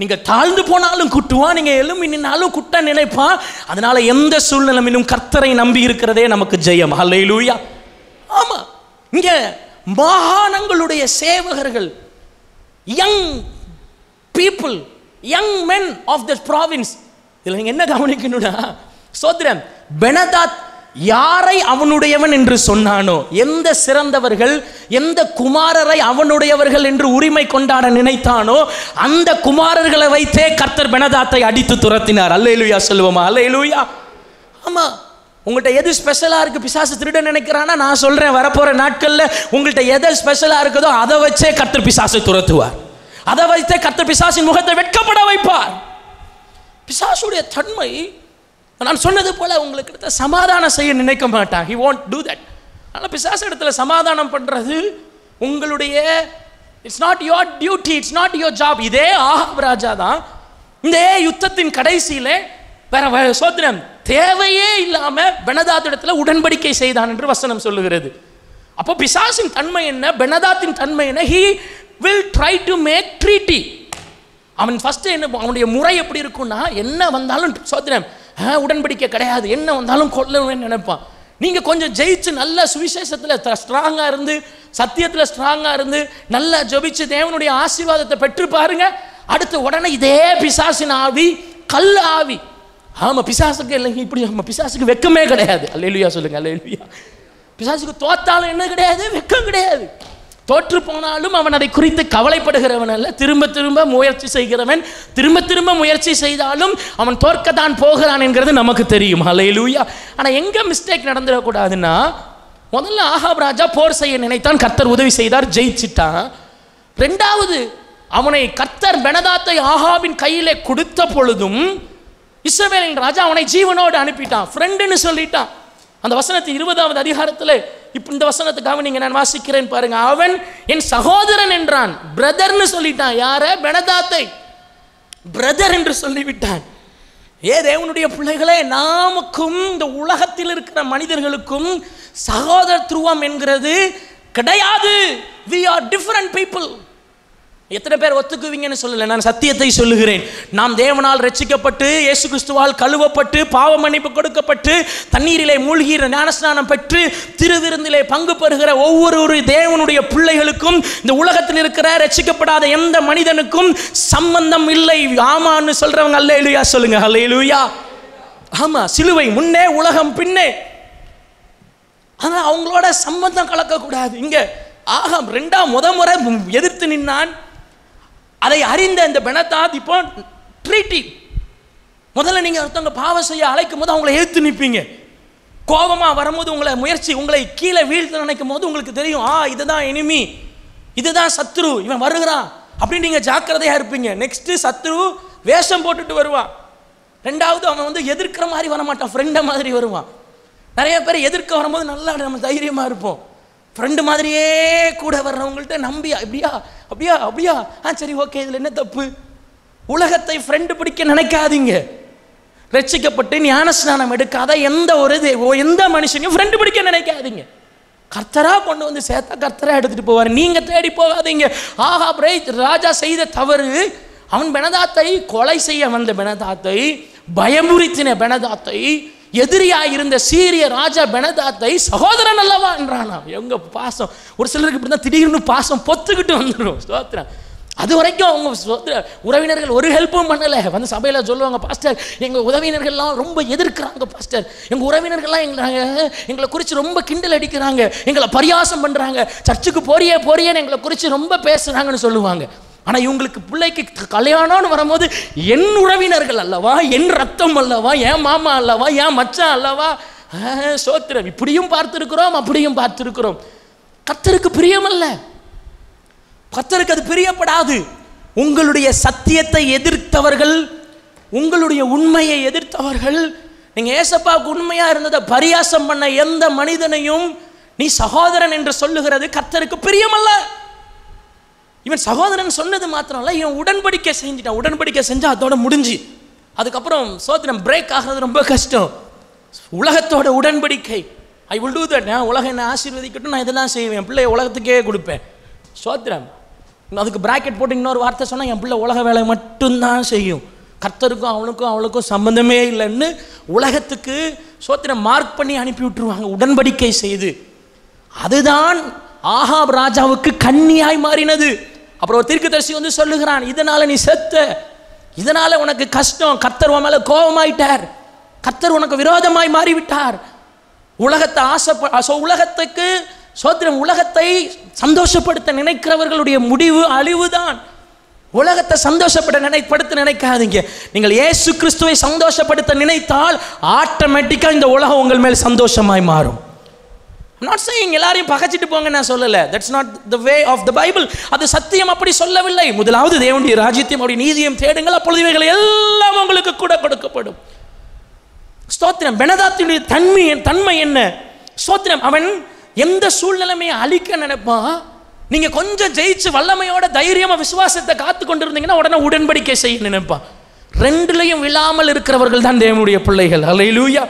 நீங்கள் தாழ்ந்து போனாலும் குட்டுவான் நீங்கள் எலும்பி நின்னாலும் குட்ட நினைப்பான் அதனால் எந்த சூழ்நிலையிலும் கர்த்தரை நம்பி இருக்கிறதே நமக்கு ஜெயம் ஹலை லூயா ஆமாம் இங்கே மாகாணங்களுடைய சேவகர்கள் young people young men of the province இதில் நீங்கள் என்ன கவனிக்கணும்னா சோத்ரம் பெனதாத் யாரை அவனுடையவன் என்று சொன்னானோ எந்த சிறந்தவர்கள் எந்த குமாரரை அவனுடையவர்கள் என்று உரிமை கொண்டாட நினைத்தானோ அந்த குமாரர்களை வைத்தே கர்த்தர் பெனதாத்தை அடித்து துரத்தினார் அல்லேலுயா சொல்லுவோமா அல்லேலுயா ஆமாம் உங்கள்கிட்ட எது ஸ்பெஷலாக இருக்குது பிசாசு திருட நினைக்கிறானா நான் சொல்கிறேன் வரப்போகிற நாட்களில் உங்கள்கிட்ட எதை ஸ்பெஷலாக இருக்குதோ அதை வச்சே கர்த்தர் பிசாசை துரத்துவார் அதை வைத்தே கர்த்தர் பிசாசின் முகத்தை வெட்கப்பட வைப்பார் பிசாசுடைய தன்மை நான் சொன்னது போல் உங்களுக்கு எடுத்த சமாதானம் செய்ய நினைக்க மாட்டான் ஹி வாண்ட் டூ தட் ஆனால் பிசாசு இடத்துல சமாதானம் பண்ணுறது உங்களுடைய it's not your duty it's not your job இதே ஆஹாப் ராஜா தான் இந்த யுத்தத்தின் கடைசியில் வேற சோதனம் தேவையே இல்லாமல் பெனதாத் இடத்துல உடன்படிக்கை செய்தான் என்று வசனம் சொல்லுகிறது அப்போ பிசாசின் தன்மை என்ன பெனதாத்தின் தன்மை என்ன he will try to make treaty அவன் ஃபஸ்ட்டு என்ன அவனுடைய முறை எப்படி இருக்கும்னா என்ன வந்தாலும் சோதனம் உடன்படிக்கை கிடையாது என்ன வந்தாலும் கொல்லணும்னு நினைப்பான் நீங்கள் கொஞ்சம் ஜெயிச்சு நல்ல சுவிசேஷத்தில் ஸ்ட்ராங்காக இருந்து சத்தியத்தில் ஸ்ட்ராங்காக இருந்து நல்லா ஜபிச்சு தேவனுடைய ஆசீர்வாதத்தை பெற்று பாருங்க அடுத்து உடனே இதே பிசாசின் ஆவி கல் ஆவி ஆமாம் பிசாசுக்கு இல்லைங்க இப்படி நம்ம பிசாசுக்கு வெக்கமே கிடையாது அல்லேலுயா சொல்லுங்கள் அல்லேலுயா பிசாசுக்கு தோத்தாலும் என்ன கிடையாது வெக்கம் கிடையாது தோற்று போனாலும் அவன் அதை குறித்து கவலைப்படுகிறவன் அல்ல திரும்ப திரும்ப முயற்சி செய்கிறவன் திரும்ப திரும்ப முயற்சி செய்தாலும் அவன் தோற்கத்தான் போகிறான் என்கிறது நமக்கு தெரியும் லூயா ஆனால் எங்கே மிஸ்டேக் நடந்துடக்கூடாதுன்னா முதல்ல ஆகாப் ராஜா போர் செய்ய நினைத்தான் கர்த்தர் உதவி செய்தார் ஜெயிச்சிட்டான் ரெண்டாவது அவனை கர்த்தர் பெனதாத்தை ஆஹாவின் கையிலே கொடுத்த பொழுதும் இஸ்ரவேலின் ராஜா அவனை ஜீவனோடு அனுப்பிட்டான் ஃப்ரெண்டுன்னு சொல்லிட்டான் அந்த வசனத்தை இருபதாவது அதிகாரத்தில் இப்போ இந்த வசனத்துக்காக நீங்கள் நான் வாசிக்கிறேன் பாருங்க அவன் என் சகோதரன் என்றான் பிரதர்னு சொல்லிட்டான் யார பெனதாத்தை பிரதர் என்று சொல்லிவிட்டான் ஏ தேவனுடைய பிள்ளைகளே நாமுக்கும் இந்த உலகத்தில் இருக்கிற மனிதர்களுக்கும் சகோதரத்துவம் என்கிறது கிடையாது வி ஆர் டிஃப்ரெண்ட் பீப்புள் எத்தனை பேர் ஒத்துக்குவீங்கன்னு சொல்லலை நான் சத்தியத்தை சொல்லுகிறேன் நாம் தேவனால் ரட்சிக்கப்பட்டு இயேசு கிறிஸ்துவால் கழுவப்பட்டு பாவ மன்னிப்பு கொடுக்கப்பட்டு தண்ணீரிலே மூழ்கிற ஞானஸ்நானம் பெற்று திருவிருந்திலே பங்கு பெறுகிற ஒவ்வொரு ஒரு தேவனுடைய பிள்ளைகளுக்கும் இந்த உலகத்தில் இருக்கிற ரட்சிக்கப்படாத எந்த மனிதனுக்கும் சம்பந்தம் இல்லை ஆமான்னு சொல்கிறவங்க அல்ல எழுவியா சொல்லுங்க அல்ல எழுவியா ஆமாம் சிலுவை முன்னே உலகம் பின்னே ஆனால் அவங்களோட சம்பந்தம் கலக்கக்கூடாது இங்கே ஆகாம் ரெண்டாம் முத முறை எதிர்த்து நின்னான் அதை அறிந்த இந்த பெனத்தாத் இப்போ ட்ரீட்டி முதல்ல நீங்கள் ஒருத்தவங்க பாவம் செய்ய அழைக்கும் போது அவங்களை எழுத்து நிற்பீங்க கோபமாக வரும்போது உங்களை முயற்சி உங்களை கீழே வீழ்த்து நினைக்கும் போது உங்களுக்கு தெரியும் ஆ இதுதான் இனிமி இதுதான் சத்ரு இவன் வருகிறான் அப்படின்னு நீங்கள் ஜாக்கிரதையாக இருப்பீங்க நெக்ஸ்ட்டு சத்ரு வேஷம் போட்டுட்டு வருவான் ரெண்டாவது அவன் வந்து எதிர்க்கிற மாதிரி வரமாட்டான் ஃப்ரெண்டை மாதிரி வருவான் நிறைய பேர் எதிர்க்க வரும்போது நல்லா நம்ம தைரியமாக இருப்போம் ஃப்ரெண்டு மாதிரியே கூட வர்றவங்கள்ட்ட நம்பியா அப்படியா அப்படியா அப்படியா ஆ சரி ஓகே இதில் என்ன தப்பு உலகத்தை ஃப்ரெண்டு பிடிக்க நினைக்காதீங்க ரட்சிக்கப்பட்டு ஞானஸ்நானம் எடுக்காத எந்த ஒரு எந்த மனுஷனையும் ஃப்ரெண்டு பிடிக்க நினைக்காதீங்க கர்த்தராக கொண்டு வந்து சேர்த்தா கர்த்தராக எடுத்துகிட்டு போவார் நீங்கள் தேடி போகாதீங்க ஆஹா பிரே ராஜா செய்த தவறு அவன் பெனதாத்தை கொலை செய்ய வந்த பெனதாத்தை பயமுறுத்தின பெனதாத்தை எதிரியாக இருந்த சீரிய ராஜா பெனதாத்தை சகோதரன் அல்லவா என்றானா எங்க பாசம் ஒரு சிலருக்கு இப்படி தான் திடீர்னு பாசம் பொத்துக்கிட்டு வந்துடும் ஸ்தோத்திரம் அது வரைக்கும் அவங்க உறவினர்கள் ஒரு ஹெல்ப்பும் பண்ணலை வந்து சபையில் சொல்லுவாங்க பாஸ்டர் எங்கள் உதவியினர்கள்லாம் ரொம்ப எதிர்க்கிறாங்க பாஸ்டர் எங்கள் உறவினர்கள்லாம் எங்களை எங்களை குறித்து ரொம்ப கிண்டல் அடிக்கிறாங்க எங்களை பரியாசம் பண்ணுறாங்க சர்ச்சுக்கு போறியே போறியேன்னு எங்களை குறித்து ரொம்ப பேசுகிறாங்கன்னு சொல்லுவாங்க ஆனால் இவங்களுக்கு பிள்ளைக்கு கல்யாணம்னு வரும்போது என் உறவினர்கள் அல்லவா என் ரத்தம் அல்லவா என் மாமா அல்லவா என் மச்சான் அல்லவா சோத்திரம் இப்படியும் பார்த்துருக்குறோம் அப்படியும் பார்த்துருக்குறோம் கத்தருக்கு பிரியமல்ல கத்தருக்கு அது பிரியப்படாது உங்களுடைய சத்தியத்தை எதிர்த்தவர்கள் உங்களுடைய உண்மையை எதிர்த்தவர்கள் நீங்கள் ஏசப்பாவுக்கு உண்மையாக இருந்ததை பரியாசம் பண்ண எந்த மனிதனையும் நீ சகோதரன் என்று சொல்லுகிறது கத்தருக்கு பிரியமல்ல இவன் சகோதரன் சொன்னது மாத்திரம் இல்லை இவன் உடன்படிக்கை செஞ்சிட்டான் உடன்படிக்கை செஞ்சா அதோட முடிஞ்சு அதுக்கப்புறம் சோதனம் பிரேக் ஆகிறது ரொம்ப கஷ்டம் உலகத்தோட உடன்படிக்கை ஐ வில் டூ தட் நான் உலகம் என்ன ஆசீர்வதிக்கட்டும் நான் இதெல்லாம் செய்வேன் பிள்ளை உலகத்துக்கே கொடுப்பேன் சோத்திரம் அதுக்கு ப்ராக்கெட் போட்டு இன்னொரு வார்த்தை சொன்னால் என் பிள்ளை உலக வேலை மட்டும்தான் செய்யும் கர்த்தருக்கும் அவனுக்கும் அவளுக்கும் சம்மந்தமே இல்லைன்னு உலகத்துக்கு சோத்திரம் மார்க் பண்ணி அனுப்பி விட்டுருவாங்க உடன்படிக்கை செய்து அதுதான் ஆஹாப் ராஜாவுக்கு கன்னியாய் மாறினது அப்புறம் ஒரு தரிசி வந்து சொல்லுகிறான் இதனால் நீ செத்த இதனால் உனக்கு கஷ்டம் கத்தர் உன் மேலே கோபமாயிட்டார் கத்தர் உனக்கு விரோதமாய் மாறிவிட்டார் உலகத்தை ஆசை ஸோ உலகத்துக்கு சோத்திரம் உலகத்தை சந்தோஷப்படுத்த நினைக்கிறவர்களுடைய முடிவு தான் உலகத்தை சந்தோஷப்பட நினைப்படுத்த நினைக்காதீங்க நீங்கள் ஏசு கிறிஸ்துவை சந்தோஷப்படுத்த நினைத்தால் ஆட்டோமேட்டிக்காக இந்த உலகம் உங்கள் மேல் சந்தோஷமாய் மாறும் நாட் சேயிங் எல்லாரையும் பகைச்சிட்டு போங்க நான் சொல்லலை that's not the way of the Bible அது சத்தியம் அப்படி சொல்லவில்லை முதலாவது தேவனுடைய ராஜ்யத்தையும் அப்படி நீதியும் தேடுங்கள் அப்பொழுது இவைகள் எல்லாம் உங்களுக்கு கூட கொடுக்கப்படும் ஸ்தோத்திரம் பெனதாத்தினுடைய தன்மை தன்மை என்ன ஸ்தோத்திரம் அவன் எந்த சூழ்நிலைமையை அழிக்க நினைப்பான் நீங்க கொஞ்சம் ஜெயிச்சு வல்லமையோட தைரியமா விசுவாசத்தை காத்து கொண்டிருந்தீங்கன்னா உடனே உடன்படிக்கை செய்ய நினைப்பான் ரெண்டுலையும் விழாமல் இருக்கிறவர்கள் தான் தேவனுடைய பிள்ளைகள் அலையிலூயா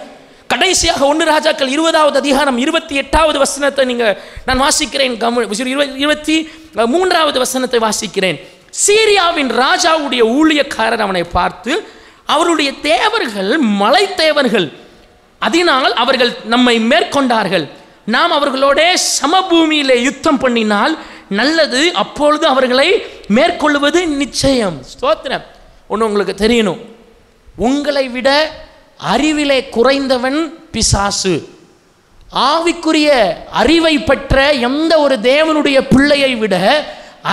கடைசியாக ஒன்று ராஜாக்கள் இருபதாவது அதிகாரம் இருபத்தி எட்டாவது வசனத்தை நீங்கள் நான் வாசிக்கிறேன் கம இருபத்தி மூன்றாவது வசனத்தை வாசிக்கிறேன் சீரியாவின் ராஜாவுடைய ஊழியக்காரர் அவனை பார்த்து அவருடைய தேவர்கள் மலை தேவர்கள் அதனால் அவர்கள் நம்மை மேற்கொண்டார்கள் நாம் அவர்களோட சமபூமியிலே யுத்தம் பண்ணினால் நல்லது அப்பொழுது அவர்களை மேற்கொள்வது நிச்சயம் ஸ்தோத்திரம் ஒன்று உங்களுக்கு தெரியணும் உங்களை விட அறிவிலே குறைந்தவன் பிசாசு ஆவிக்குரிய அறிவை பெற்ற எந்த ஒரு தேவனுடைய பிள்ளையை விட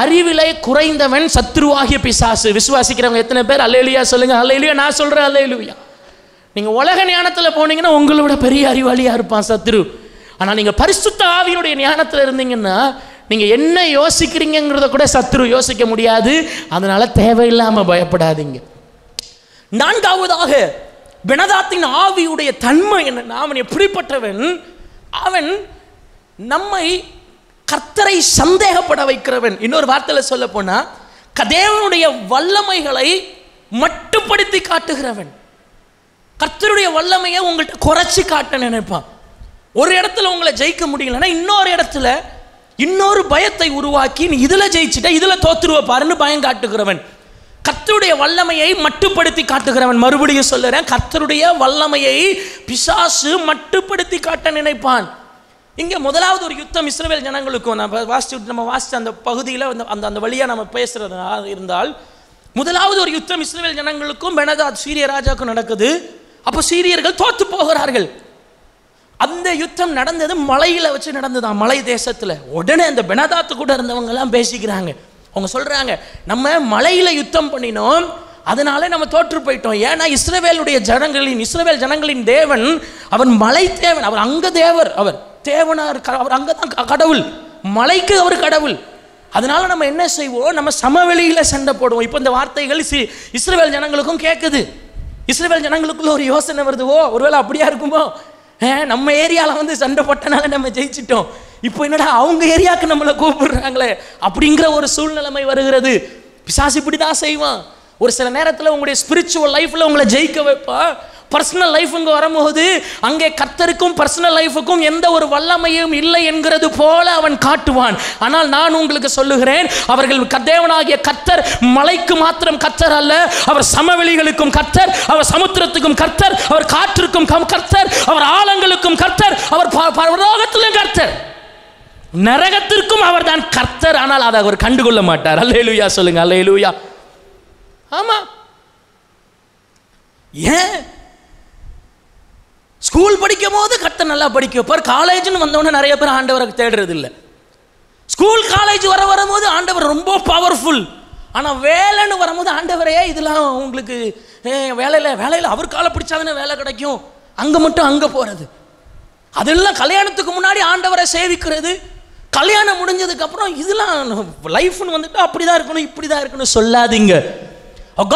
அறிவிலே குறைந்தவன் சத்ருவாகிய பிசாசு விசுவாசிக்கிறவங்க எத்தனை பேர் அல்லேலியா சொல்லுங்கள் அல்லேலியா நான் சொல்கிறேன் அல்லேலுயா நீங்கள் உலக ஞானத்தில் போனீங்கன்னா உங்களோட பெரிய அறிவாளியாக இருப்பான் சத்ரு ஆனால் நீங்கள் பரிசுத்த ஆவியினுடைய ஞானத்தில் இருந்தீங்கன்னா நீங்கள் என்ன யோசிக்கிறீங்கிறத கூட சத்ரு யோசிக்க முடியாது அதனால் தேவையில்லாமல் பயப்படாதீங்க நான்காவதாக பினதாத்தின் ஆவியுடைய தன்மை என்ன அவன் எப்படிப்பட்டவன் அவன் நம்மை கர்த்தரை சந்தேகப்பட வைக்கிறவன் இன்னொரு வார்த்தையில் சொல்ல போனால் கதேவனுடைய வல்லமைகளை மட்டுப்படுத்தி காட்டுகிறவன் கர்த்தருடைய வல்லமையை உங்கள்கிட்ட குறைச்சி காட்ட நினைப்பான் ஒரு இடத்துல உங்களை ஜெயிக்க முடியலன்னா இன்னொரு இடத்துல இன்னொரு பயத்தை உருவாக்கி நீ இதில் ஜெயிச்சுட்ட இதில் தோத்துருவ பாருன்னு பயம் காட்டுகிறவன் கர்த்தருடைய வல்லமையை மட்டுப்படுத்தி காட்டுகிறவன் மறுபடியும் சொல்லுறேன் கர்த்தருடைய வல்லமையை பிசாசு மட்டுப்படுத்தி காட்ட நினைப்பான் இங்கே முதலாவது ஒரு யுத்தம் இஸ்ரேல் ஜனங்களுக்கும் நம்ம வாசிச்சு நம்ம வாசித்த அந்த பகுதியில் அந்த அந்த அந்த வழியாக நம்ம பேசுகிறதா இருந்தால் முதலாவது ஒரு யுத்தம் இஸ்ரேல் ஜனங்களுக்கும் பெனதாத் சீரிய ராஜாவுக்கும் நடக்குது அப்போ சீரியர்கள் தோற்று போகிறார்கள் அந்த யுத்தம் நடந்தது மலையில் வச்சு நடந்ததான் மலை தேசத்தில் உடனே அந்த பெனதாத்து கூட இருந்தவங்கெல்லாம் பேசிக்கிறாங்க அவங்க சொல்கிறாங்க நம்ம மலையில் யுத்தம் பண்ணினோம் அதனால நம்ம தோற்று போயிட்டோம் ஏன்னா இஸ்ரவேலுடைய ஜனங்களின் இஸ்ரவேல் ஜனங்களின் தேவன் அவன் மலை தேவன் அவர் அங்கே தேவர் அவர் தேவனாக அவர் அங்கே தான் கடவுள் மலைக்கு அவர் கடவுள் அதனால நம்ம என்ன செய்வோம் நம்ம சமவெளியில் சண்டை போடுவோம் இப்போ இந்த வார்த்தைகள் சி இஸ்ரேல் ஜனங்களுக்கும் கேட்குது இஸ்ரேல் ஜனங்களுக்குள்ள ஒரு யோசனை வருதுவோ ஒருவேளை அப்படியா இருக்குமோ நம்ம ஏரியாவில் வந்து சண்டை போட்டனால நம்ம ஜெயிச்சிட்டோம் இப்போ என்னடா அவங்க ஏரியாவுக்கு நம்மளை கூப்பிடுறாங்களே அப்படிங்கிற ஒரு சூழ்நிலைமை வருகிறது பிசாசு இப்படி தான் செய்வான் ஒரு சில நேரத்தில் உங்களுடைய ஸ்பிரிச்சுவல் லைஃப்பில் உங்களை ஜெயிக்க வைப்பான் பர்சனல் லைஃபுங்க வரும்போது அங்கே கர்த்தருக்கும் பர்சனல் லைஃபுக்கும் எந்த ஒரு வல்லமையும் இல்லை என்கிறது போல அவன் காட்டுவான் ஆனால் நான் உங்களுக்கு சொல்லுகிறேன் அவர்கள் கத்தேவனாகிய கர்த்தர் மலைக்கு மாத்திரம் கர்த்தர் அல்ல அவர் சமவெளிகளுக்கும் கர்த்தர் அவர் சமுத்திரத்துக்கும் கர்த்தர் அவர் காற்றுக்கும் கர்த்தர் அவர் ஆழங்களுக்கும் கர்த்தர் அவர் பரலோகத்திலும் கர்த்தர் நரகத்திற்கும் அவர் தான் கர்த்தர் ஆனால் அதை அவர் கண்டுகொள்ள மாட்டார் அல்லேலூயா சொல்லுங்க அல்லேலூயா ஆமா ஏன் ஸ்கூல் படிக்கும் போது கத்தை நல்லா படிக்க வைப்பார் காலேஜ்னு வந்தவொடனே நிறைய பேர் ஆண்டவரை தேடுறது இல்லை ஸ்கூல் காலேஜ் வர வரும்போது ஆண்டவர் ரொம்ப பவர்ஃபுல் ஆனால் வேலைன்னு வரும்போது ஆண்டவரையே இதெல்லாம் உங்களுக்கு வேலையில் வேலையில் அவர் காலை பிடிச்சாதானே வேலை கிடைக்கும் அங்கே மட்டும் அங்கே போகிறது அதெல்லாம் கல்யாணத்துக்கு முன்னாடி ஆண்டவரை சேவிக்கிறது கல்யாணம் முடிஞ்சதுக்கப்புறம் இதெல்லாம் லைஃப்னு வந்துட்டு அப்படி தான் இருக்கணும் இப்படி தான் இருக்கணும் சொல்லாதீங்க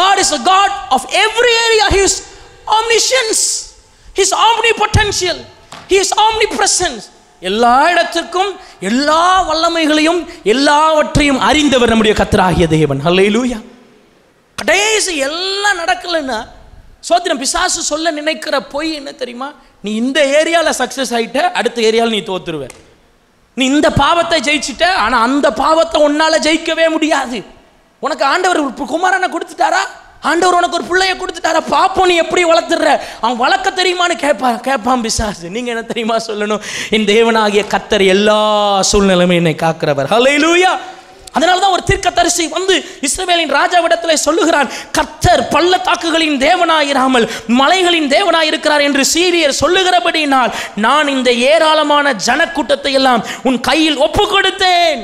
God is a God of every area his omniscience his omni potential he is omni presence எல்லா இடத்திற்கும் எல்லா வல்லமைகளையும் எல்லாவற்றையும் அறிந்தவர் நம்முடைய கத்தராகிய தேவன் லூயா கடைசி எல்லாம் நடக்கலைன்னா சோத்திரம் பிசாசு சொல்ல நினைக்கிற பொய் என்ன தெரியுமா நீ இந்த ஏரியாவில் சக்ஸஸ் ஆகிட்ட அடுத்த ஏரியாவில் நீ தோத்துருவ நீ இந்த பாவத்தை ஜெயிச்சுட்ட ஆனால் அந்த பாவத்தை உன்னால் ஜெயிக்கவே முடியாது உனக்கு ஆண்டவர் குமாரனை கொடுத்துட்டாரா ஆண்டவர் உனக்கு ஒரு பிள்ளைய கொடுத்துட்டார பாப்போம் நீ எப்படி வளர்த்துற அவன் வளர்க்க தெரியுமான்னு கேட்பான் கேட்பான் பிசாசு நீங்கள் என்ன தெரியுமா சொல்லணும் என் தேவனாகிய கத்தர் எல்லா சூழ்நிலையும் என்னை காக்கிறவர் ஹலை லூயா அதனால தான் ஒரு தீர்க்கதரிசி வந்து இஸ்ரேலின் ராஜாவிடத்தில் சொல்லுகிறான் கத்தர் பள்ளத்தாக்குகளின் தேவனாயிராமல் மலைகளின் தேவனாயிருக்கிறார் என்று சீரியர் சொல்லுகிறபடினால் நான் இந்த ஏராளமான ஜனக்கூட்டத்தை எல்லாம் உன் கையில் ஒப்பு கொடுத்தேன்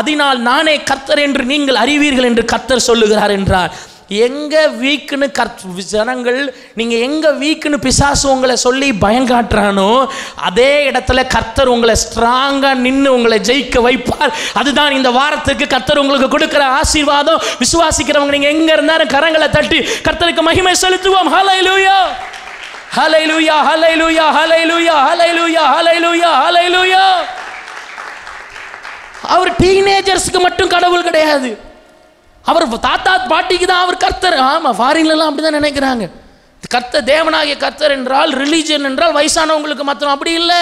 அதனால் நானே கர்த்தர் என்று நீங்கள் அறிவீர்கள் என்று கர்த்தர் சொல்லுகிறார் என்றார் எங்கே வீக்குன்னு கற் ஜனங்கள் நீங்கள் எங்கே வீக்குன்னு பிசாசு உங்களை சொல்லி பயம் காட்டுறானோ அதே இடத்துல கர்த்தர் உங்களை ஸ்ட்ராங்காக நின்று உங்களை ஜெயிக்க வைப்பார் அதுதான் இந்த வாரத்துக்கு கர்த்தர் உங்களுக்கு கொடுக்குற ஆசீர்வாதம் விசுவாசிக்கிறவங்க நீங்கள் எங்கே இருந்தாலும் கரங்களை தட்டி கர்த்தருக்கு மகிமை செலுத்துவோம் ஹலை லூயா ஹலை லூயா ஹலை லூயா ஹலை லூயா ஹலை லூயா ஹலை லூயா ஹலை லூயா அவர் டீனேஜர்ஸ்க்கு மட்டும் கடவுள் கிடையாது அவர் தாத்தா பாட்டிக்கு தான் அவர் கர்த்தர் ஆமாம் ஃபாரின்லலாம் அப்படி தான் நினைக்கிறாங்க கர்த்தர் தேவனாகிய கர்த்தர் என்றால் ரிலீஜியன் என்றால் வயசானவங்களுக்கு மாத்திரம் அப்படி இல்லை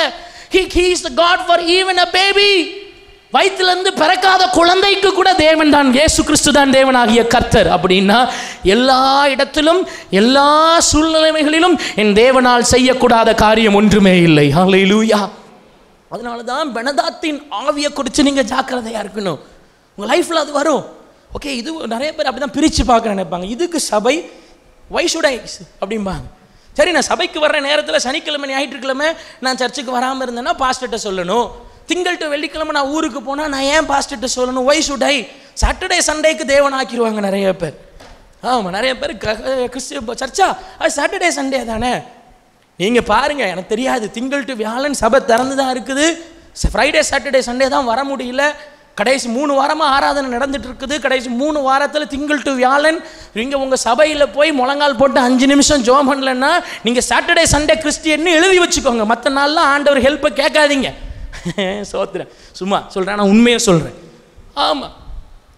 he he's the God for even a baby வயிற்றுலேருந்து பிறக்காத குழந்தைக்கு கூட தேவன் தான் ஏசு கிறிஸ்து தான் தேவனாகிய கர்த்தர் அப்படின்னா எல்லா இடத்திலும் எல்லா சூழ்நிலைமைகளிலும் என் தேவனால் செய்யக்கூடாத காரியம் ஒன்றுமே இல்லை ஹலை லூயா அதனால தான் பெனதாத்தின் ஆவியை குறித்து நீங்கள் ஜாக்கிரதையாக இருக்கணும் உங்கள் லைஃப்பில் அது வரும் ஓகே இது நிறைய பேர் அப்படி தான் பிரித்து பார்க்க நினைப்பாங்க இதுக்கு சபை வை ஷுட் ஐ அப்படிம்பாங்க சரி நான் சபைக்கு வர்ற நேரத்தில் சனிக்கிழமை ஞாயிற்றுக்கிழமை நான் சர்ச்சுக்கு வராமல் இருந்தேன்னா பாஸ்டர்கிட்ட சொல்லணும் திங்கள் டு வெள்ளிக்கிழமை நான் ஊருக்கு போனால் நான் ஏன் பாஸ்டர்கிட்ட சொல்லணும் வை ஷுட் ஐ சாட்டர்டே சண்டேக்கு தேவன் ஆக்கிடுவாங்க நிறைய பேர் ஆமாம் நிறைய பேர் கிறிஸ்டிய சர்ச்சா அது சாட்டர்டே சண்டே தானே நீங்கள் பாருங்கள் எனக்கு தெரியாது திங்கள் டு வியாழன் சபை திறந்து தான் இருக்குது ஃப்ரைடே சாட்டர்டே சண்டே தான் வர முடியல கடைசி மூணு வாரமாக ஆராதனை நடந்துட்டு இருக்குது கடைசி மூணு வாரத்தில் திங்கள் டு வியாழன் இங்கே உங்கள் சபையில் போய் முழங்கால் போட்டு அஞ்சு நிமிஷம் ஜோம் பண்ணலன்னா நீங்கள் சாட்டர்டே சண்டே கிறிஸ்டியன்னு எழுதி வச்சுக்கோங்க மற்ற நாள்லாம் ஆண்டவர் ஹெல்ப்பை கேட்காதீங்க சோத்துறேன் சும்மா சொல்கிறேன் நான் உண்மையை சொல்கிறேன் ஆமாம்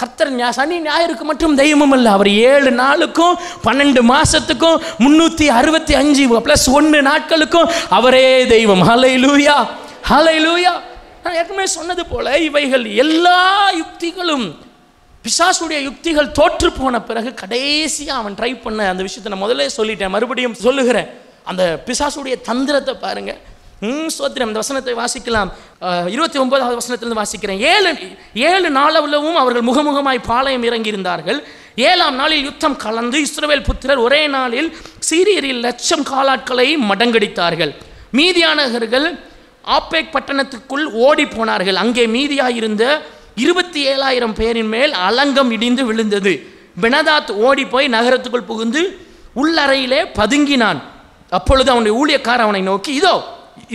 கர்த்தர் ஞா சனி ஞாயிறுக்கு மட்டும் தெய்வமும் இல்லை அவர் ஏழு நாளுக்கும் பன்னெண்டு மாதத்துக்கும் முந்நூற்றி அறுபத்தி அஞ்சு ப்ளஸ் ஒன்று நாட்களுக்கும் அவரே தெய்வம் ஹலை லூயா ஹலை லூயா நான் ஏற்கனவே சொன்னது போல இவைகள் எல்லா யுக்திகளும் பிசாசுடைய யுக்திகள் தோற்று போன பிறகு கடைசியாக அவன் ட்ரை பண்ண அந்த விஷயத்தை நான் முதல்ல சொல்லிட்டேன் மறுபடியும் சொல்லுகிறேன் அந்த பிசாசுடைய தந்திரத்தை பாருங்கள் சோத்திரம் இந்த வசனத்தை வாசிக்கலாம் இருபத்தி ஒன்பதாவது வசனத்திலிருந்து வாசிக்கிறேன் ஏழு ஏழு நாளவுலவும் அவர்கள் முகமுகமாய் பாளையம் இறங்கியிருந்தார்கள் ஏழாம் நாளில் யுத்தம் கலந்து இஸ்ரவேல் புத்திரர் ஒரே நாளில் சீரியரில் லட்சம் காலாட்களை மடங்கடித்தார்கள் மீதியானவர்கள் ஆப்பேக் பட்டணத்துக்குள் ஓடி போனார்கள் அங்கே மீதியாயிருந்த இருபத்தி ஏழாயிரம் பேரின் மேல் அலங்கம் இடிந்து விழுந்தது பெனதாத் ஓடி போய் நகரத்துக்குள் புகுந்து உள்ளறையிலே பதுங்கினான் அப்பொழுது அவனுடைய ஊழியக்கார் அவனை நோக்கி இதோ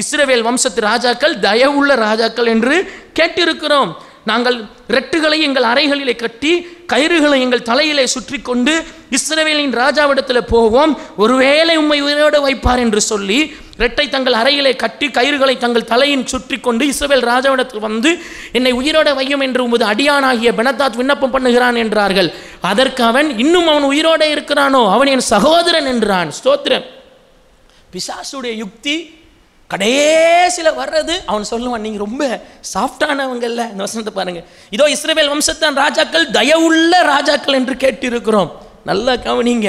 இஸ்ரேவேல் வம்சத்து ராஜாக்கள் தயவுள்ள ராஜாக்கள் என்று கேட்டிருக்கிறோம் நாங்கள் ரெட்டுகளை எங்கள் அறைகளிலே கட்டி கயிறுகளை எங்கள் தலையிலே சுற்றி கொண்டு இஸ்ரவேலின் ராஜாவிடத்தில் போவோம் ஒருவேளை உண்மை உயிரோடு வைப்பார் என்று சொல்லி ரெட்டை தங்கள் அறையிலே கட்டி கயிறுகளை தங்கள் தலையின் சுற்றி கொண்டு இஸ்ரவேல் ராஜவனத்தில் வந்து என்னை உயிரோட வையும் என்று உமது அடியானாகிய பெனத்தாத் விண்ணப்பம் பண்ணுகிறான் என்றார்கள் அதற்கு அவன் இன்னும் அவன் உயிரோட இருக்கிறானோ அவன் என் சகோதரன் என்றான் ஸ்தோத்ரன் பிசாசுடைய யுக்தி கடைசியில் வர்றது அவன் சொல்லுவான் நீங்கள் ரொம்ப சாஃப்டானவங்கல்ல இந்த வசனத்தை பாருங்கள் இதோ இஸ்ரேல் வம்சத்தான் ராஜாக்கள் தயவுள்ள ராஜாக்கள் என்று கேட்டிருக்கிறோம் நல்லா கவனிங்க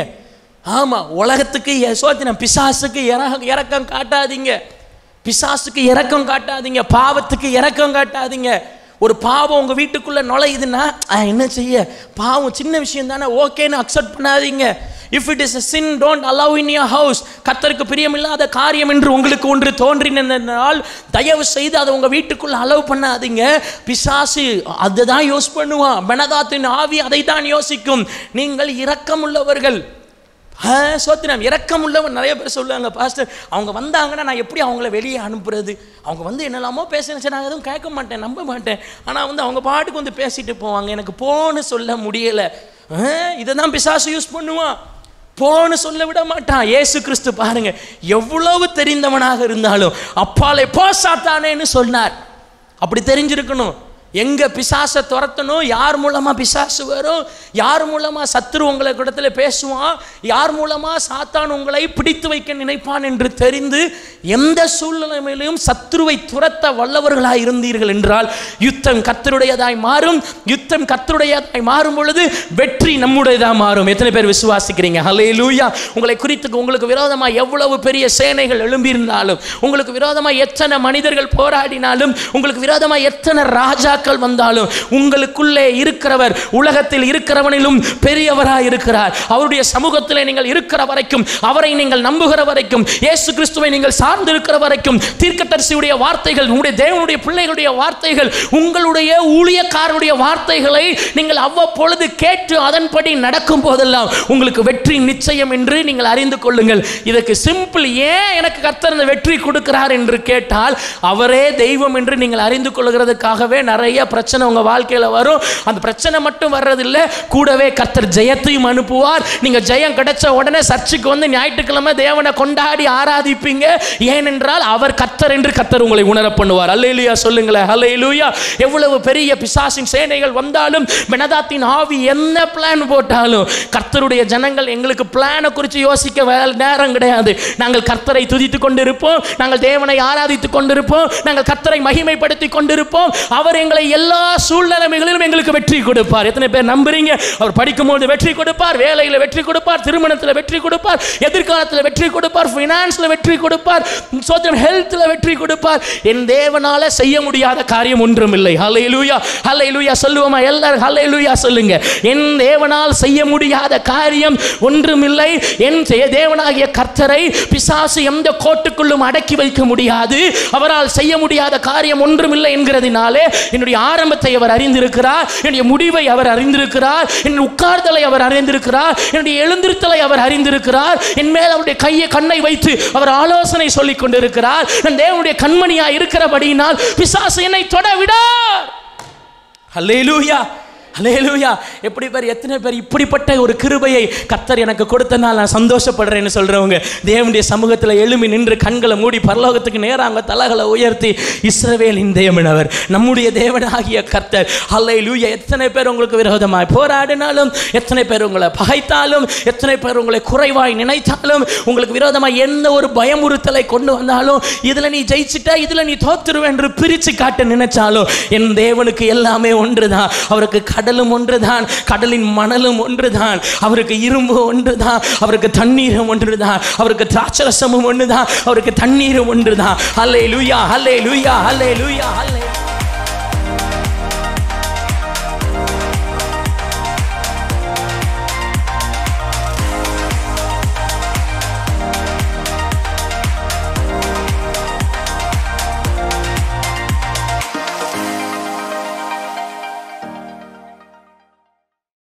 ஆமாம் உலகத்துக்கு சோத்தினம் பிசாசுக்கு இறக்கம் காட்டாதீங்க பிசாசுக்கு இறக்கம் காட்டாதீங்க பாவத்துக்கு இறக்கம் காட்டாதீங்க ஒரு பாவம் உங்கள் வீட்டுக்குள்ளே நுழையுதுன்னா என்ன செய்ய பாவம் சின்ன விஷயம் தானே ஓகேன்னு அக்செப்ட் பண்ணாதீங்க if it is sin don't allow in your house கத்தருக்கு பிரியமில்லாத காரியம் என்று உங்களுக்கு ஒன்று தோன்றினால் தயவு செய்து அதை உங்கள் வீட்டுக்குள்ளே அலவ் பண்ணாதீங்க பிசாசு அதை தான் யோஸ் பண்ணுவான் மனதாத்தின் ஆவி அதை தான் யோசிக்கும் நீங்கள் உள்ளவர்கள் சோத்திரம் இறக்கம் உள்ளவன் நிறைய பேர் சொல்லுவாங்க பாஸ்டர் அவங்க வந்தாங்கன்னா நான் எப்படி அவங்கள வெளியே அனுப்புறது அவங்க வந்து என்னெல்லாமோ பேசினச்சு நான் எதுவும் கேட்க மாட்டேன் நம்ப மாட்டேன் ஆனால் வந்து அவங்க பாட்டுக்கு வந்து பேசிட்டு போவாங்க எனக்கு போன்னு சொல்ல முடியலை இதை தான் பிசாசு யூஸ் பண்ணுவான் போன்னு சொல்ல விட மாட்டான் ஏசு கிறிஸ்து பாருங்க எவ்வளவு தெரிந்தவனாக இருந்தாலும் அப்பாலே போ சாத்தானேன்னு சொன்னார் அப்படி தெரிஞ்சிருக்கணும் எங்கே பிசாசை துரத்தணும் யார் மூலமாக பிசாசு வரும் யார் மூலமாக சத்துரு உங்களை இடத்துல பேசுவான் யார் மூலமாக சாத்தான் உங்களை பிடித்து வைக்க நினைப்பான் என்று தெரிந்து எந்த சூழ்நிலையிலும் சத்துருவை துரத்த வல்லவர்களாக இருந்தீர்கள் என்றால் யுத்தம் கத்தருடையதாய் மாறும் யுத்தம் கத்தருடையதாய் மாறும் பொழுது வெற்றி நம்முடையதாக மாறும் எத்தனை பேர் விசுவாசிக்கிறீங்க ஹலே லூயா உங்களை குறித்து உங்களுக்கு விரோதமாக எவ்வளவு பெரிய சேனைகள் எழும்பியிருந்தாலும் உங்களுக்கு விரோதமாக எத்தனை மனிதர்கள் போராடினாலும் உங்களுக்கு விரோதமாக எத்தனை ராஜா மக்கள் வந்தாலும் உங்களுக்குள்ளே இருக்கிறவர் உலகத்தில் இருக்கிறவனிலும் பெரியவராக இருக்கிறார் அவருடைய சமூகத்தில் நீங்கள் இருக்கிற வரைக்கும் அவரை நீங்கள் நம்புகிற வரைக்கும் இயேசு கிறிஸ்துவை நீங்கள் சார்ந்து இருக்கிற வரைக்கும் தீர்க்கத்தரிசியுடைய வார்த்தைகள் உங்களுடைய தேவனுடைய பிள்ளைகளுடைய வார்த்தைகள் உங்களுடைய ஊழியக்காரனுடைய வார்த்தைகளை நீங்கள் அவ்வப்பொழுது கேட்டு அதன்படி நடக்கும் போதெல்லாம் உங்களுக்கு வெற்றி நிச்சயம் என்று நீங்கள் அறிந்து கொள்ளுங்கள் இதற்கு சிம்பிள் ஏன் எனக்கு கர்த்தர் வெற்றி கொடுக்கிறார் என்று கேட்டால் அவரே தெய்வம் என்று நீங்கள் அறிந்து கொள்கிறதுக்காகவே நிறைய நிறைய பிரச்சனை உங்கள் வாழ்க்கையில் வரும் அந்த பிரச்சனை மட்டும் வர்றதில்லை கூடவே கர்த்தர் ஜெயத்தையும் அனுப்புவார் நீங்கள் ஜெயம் கிடைச்ச உடனே சர்ச்சுக்கு வந்து ஞாயிற்றுக்கிழமை தேவனை கொண்டாடி ஆராதிப்பீங்க ஏனென்றால் அவர் கர்த்தர் என்று கர்த்தர் உங்களை உணர பண்ணுவார் அல்லேலியா சொல்லுங்களேன் ஹலேலூயா எவ்வளவு பெரிய பிசாசின் சேனைகள் வந்தாலும் மெனதாத்தின் ஆவி என்ன பிளான் போட்டாலும் கர்த்தருடைய ஜனங்கள் எங்களுக்கு பிளானை குறித்து யோசிக்க நேரம் கிடையாது நாங்கள் கர்த்தரை துதித்து கொண்டிருப்போம் நாங்கள் தேவனை ஆராதித்து கொண்டிருப்போம் நாங்கள் கர்த்தரை மகிமைப்படுத்திக் கொண்டிருப்போம் அவர் எங்களை எல்லா சூழ்நிலைமைகளிலும் எங்களுக்கு வெற்றி கொடுப்பார் எத்தனை பேர் நம்புறீங்க அவர் படிக்கும்போது வெற்றி கொடுப்பார் வேலையில் வெற்றி கொடுப்பார் திருமணத்தில் வெற்றி கொடுப்பார் எதிர்காலத்தில் வெற்றி கொடுப்பார் ஃபினான்ஸில் வெற்றி கொடுப்பார் சோத்திரம் ஹெல்த்தில் வெற்றி கொடுப்பார் என் தேவனால் செய்ய முடியாத காரியம் ஒன்றும் இல்லை ஹலை லூயா ஹலை லூயா சொல்லுவோமா எல்லாரும் ஹலை லூயா சொல்லுங்க என் தேவனால் செய்ய முடியாத காரியம் ஒன்றுமில்லை என் தேவனாகிய கர்த்தரை பிசாசு எந்த கோட்டுக்குள்ளும் அடக்கி வைக்க முடியாது அவரால் செய்ய முடியாத காரியம் ஒன்றுமில்லை என்கிறதுனாலே என்னுடைய என்னுடைய ஆரம்பத்தை அவர் அறிந்திருக்கிறார் என்னுடைய முடிவை அவர் அறிந்திருக்கிறார் என் உட்கார்தலை அவர் அறிந்திருக்கிறார் என்னுடைய எழுந்திருத்தலை அவர் அறிந்திருக்கிறார் என் மேல் அவருடைய கையை கண்ணை வைத்து அவர் ஆலோசனை சொல்லிக் கொண்டிருக்கிறார் நான் தேவனுடைய கண்மணியாக இருக்கிறபடியினால் பிசாசு என்னை விடா அல்லேலூயா அலையலூயா எப்படி பேர் எத்தனை பேர் இப்படிப்பட்ட ஒரு கிருபையை கத்தர் எனக்கு கொடுத்தனால் நான் சந்தோஷப்படுறேன்னு சொல்கிறவங்க தேவனுடைய சமூகத்தில் எழுமி நின்று கண்களை மூடி பரலோகத்துக்கு நேராக அவங்க தலகளை உயர்த்தி இஸ்ரவேல் இந்தியமினவர் நம்முடைய தேவனாகிய கர்த்தர் அலையலூயா எத்தனை பேர் உங்களுக்கு விரோதமாக போராடினாலும் எத்தனை பேர் உங்களை பகைத்தாலும் எத்தனை பேர் உங்களை குறைவாய் நினைத்தாலும் உங்களுக்கு விரோதமாக எந்த ஒரு பயமுறுத்தலை கொண்டு வந்தாலும் இதில் நீ ஜெயிச்சுட்டா இதில் நீ தோத்துருவேன் என்று பிரித்து காட்ட நினைச்சாலும் என் தேவனுக்கு எல்லாமே ஒன்று தான் அவருக்கு கடலும் ஒன்றுதான் கடலின் மணலும் ஒன்றுதான் அவருக்கு இரும்பு ஒன்றுதான் அவருக்கு தண்ணீரும் ஒன்றுதான் அவருக்கு திராட்சரசமும் ஒன்றுதான் அவருக்கு தண்ணீரும் ஒன்றுதான் அல்லே லூயா அல்லே லூயா அல்லே லூயா அல்லே